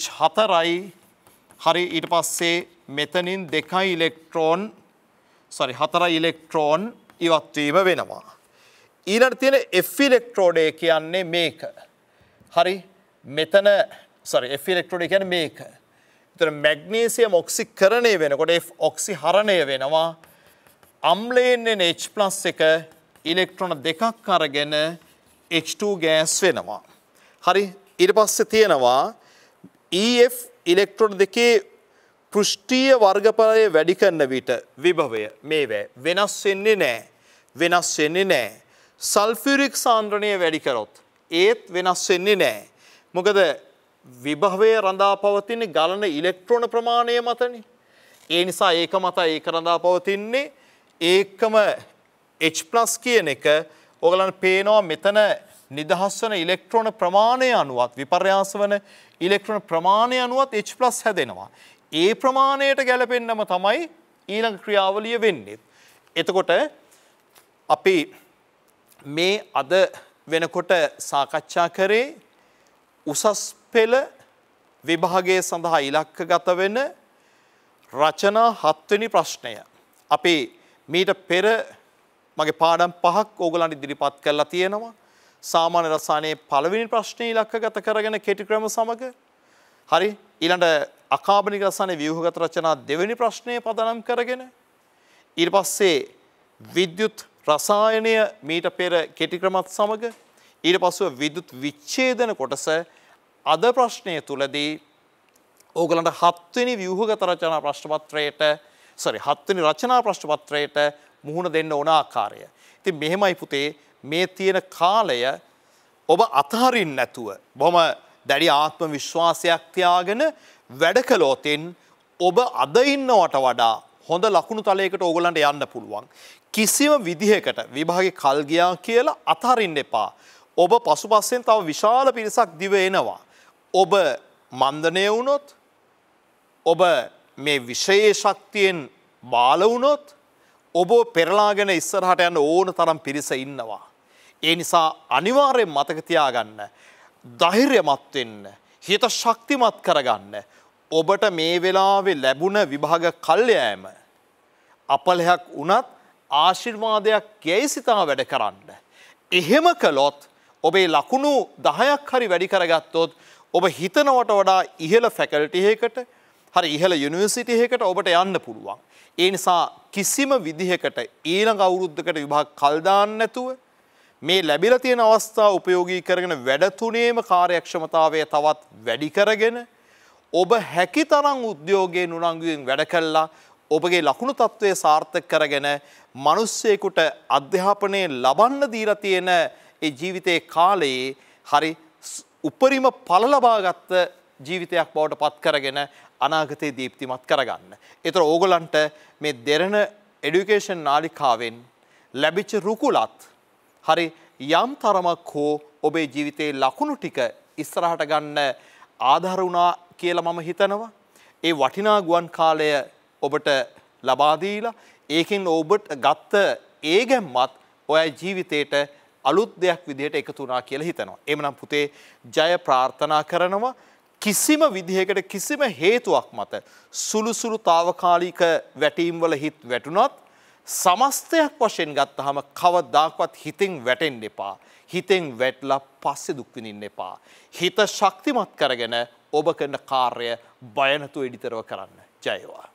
H4යි හරි ඊට පස්සේ මෙතනින් දෙකයි ඉලෙක්ට්‍රෝන සරි හතර ඉලෙක්ට්‍රෝන් ඉවත්වීම වෙනවා. ඊළට තියෙන F ඉලෙක්ට්‍රෝඩය කියන්නේ මේක. හරි මෙතන සරි F ඉලෙක්ට්‍රෝඩය කියන්නේ මේක. ඒතර මැග්නීසියම් ඔක්සිකරණය වෙනකොට F ඔක්සිහරණය වෙනවා. අම්ලයෙන් එන H+ එක ඉලෙක්ට්‍රෝන දෙකක් අරගෙන H2 ගෑස් වෙනවා. හරි ඊට පස්සේ තියෙනවා EF ඉලෙක්ට්‍රෝන දෙකේ පෘෂ්ටීය වර්ගඵලය වැඩි කරන විට විභවය මේවැ වෙනස් වෙන්නේ නෑ වෙනස් වෙන්නේ නෑ සල්ෆිරික් සාන්ද්‍රණය වැඩි කරොත් ඒත් වෙනස් වෙන්නේ නෑ මොකද විභවය රඳා පවතින ගලන ඉලෙක්ට්‍රෝන ප්‍රමාණය මතනි ඒ නිසා ඒක මත ඒක රඳා පවතින්නේ ඒකම H+ කියන එක ඕගලන් පේනවා මෙතන නිදහස් වන ඉලෙක්ට්‍රෝන ප්‍රමාණය අනුවත් විපර්යාස වන ඉලෙක්ට්‍රෝන ප්‍රමාණය අනුවත් H+ හැදෙනවා. ඒ ප්‍රමාණයට ගැලපෙන්නම තමයි ඊළඟ ක්‍රියාවලිය වෙන්නේ. එතකොට අපි මේ අද වෙනකොට සාකච්ඡා කරේ උසස් පෙළ විභාගය සඳහා ඉලක්ක ගත වෙන රචනා හත්වෙනි ප්‍රශ්නය. අපි මීට පෙර මගේ පාඩම් පහක් ඕගලන්ට ඉදිරිපත් කරලා තියෙනවා. සාමාන්‍ය රසායනයේ පළවෙනි ප්‍රශ්නේ ඉලක්කගත කරගෙන කෙටි ක්‍රම සමග හරි ඊළඟ අකාබනික රසායන ව්‍යුහගත රචනා දෙවෙනි ප්‍රශ්නය පදනම් කරගෙන ඊට පස්සේ විද්‍යුත් රසායනය මීට පෙර කෙටි ක්‍රමත් සමග ඊට පස්ව විද්‍යුත් විච්ඡේදන කොටස අද ප්‍රශ්නය තුලදී ඕගලන්ට හත්වෙනි ව්‍යුහගත රචනා ප්‍රශ්නපත්‍රයට සරි හත්වෙනි රචනා ප්‍රශ්නපත්‍රයට මුහුණ දෙන්න ඕන ආකාරය. ඉතින් මෙහෙමයි පුතේ මේ තියෙන කාලය ඔබ අතහරින්න නැතුව බොහොම දැඩි ආත්ම විශ්වාසයක් තියාගෙන වැඩකලෝතින් ඔබ අද ඉන්නවට වඩා හොඳ ලකුණු තලයකට ඕගලන්ට යන්න පුළුවන්. කිසිම විදිහකට විභාග කල්ගයා කියලා අතහරින්න එපා. ඔබ පසුපස්සෙන් තව විශාල පිරිසක් දිව එනවා. ඔබ මන්දනය වුණොත් ඔබ මේ විෂයේ ශක්තියෙන් බාලවුනොත් ඔබ පෙරලාගෙන ඉස්සරහට යන්න ඕන තරම් පිරිස ඉන්නවා. ඒ නිසා අනිවාර්යෙන් මතක තියාගන්න. ධෛර්යමත් වෙන්න. හිත ශක්තිමත් කරගන්න. ඔබට මේ වෙලාවේ ලැබුණ විභාග කල්යෑම අපලයක් වනත් ආශිර්වාදයක් යැයි සිතා වැඩ කරන්න. එහෙම කළොත් ඔබේ ලකුණු දහයක් හරි වැඩි කරගත්තොත් ඔබ හිතනවට වඩා ඉහළ ෆැකල්ටිහකට හරි ඉහළ යුනිවර්සිටිහකට ඔබට යන්න පුළුවන්. ඒ නිසා කිසිම විදිහකට ඊළඟ අවුරුද්ධකට විභාග කල්දාන්න නැතුව මේ ලැබිල තියෙන අවස්ථා උපයෝගී කරගෙන වැඩතුනේම කාර්යක්ෂමතාවය තවත් වැඩි කරගෙන ඔබ හැකි තරං උද්‍යෝගය නුනංගුවෙන් වැඩ කල්ලා ඔබගේ ලකුණු තත්ත්වය සාර්ථක කරගෙන මනුස්සයකුට අධ්‍යාපනය ලබන්න දීර තියෙන ජීවිතය කාලයේ හරි උපරිම පලලබාගත්ත ජීවිතයක් බවට පත් කරගෙන අනාගතයේ දීප්තිමත් කරගන්න. එතර ඕගොලන්ට මේ දෙරණ එඩිකේෂන් නාලිකාවෙන් ලැබිච්ච රුකුලත් හරි යම් තරමක් හෝ ඔබේ ජීවිතයේ ලකුණු ටික ඉස්සරහට ගන්න ආධර වුණා කියලා මම හිතනවා. ඒ වටිනා ගුවන් කාලය ඔබට ලබා දීලා ඒකෙන් ඔබට ගත්ත ඒ ගැම්මත් ඔය ජීවිතේට අලුත් දෙයක් විදිහට එකතු වුණා කියලා හිතනවා. එමනම් පුතේ ජය ප්‍රාර්ථනා කරනවා. කිසිම විදිහකට කිසිම හේතුවක් මත සුළු සුළු తాවකාලික වැටීම් වල හිත වැටුණත් සමස්තයක් වශයෙන් ගත්තාම කවදාකවත් හිතෙන් වැටෙන්න එපා. හිතෙන් වැටලා පස්සේ දුක් විඳින්න එපා. හිත ශක්තිමත් කරගෙන ඔබ කරන කාර්ය බයනතු එඩිතරව කරන්න ජයවා.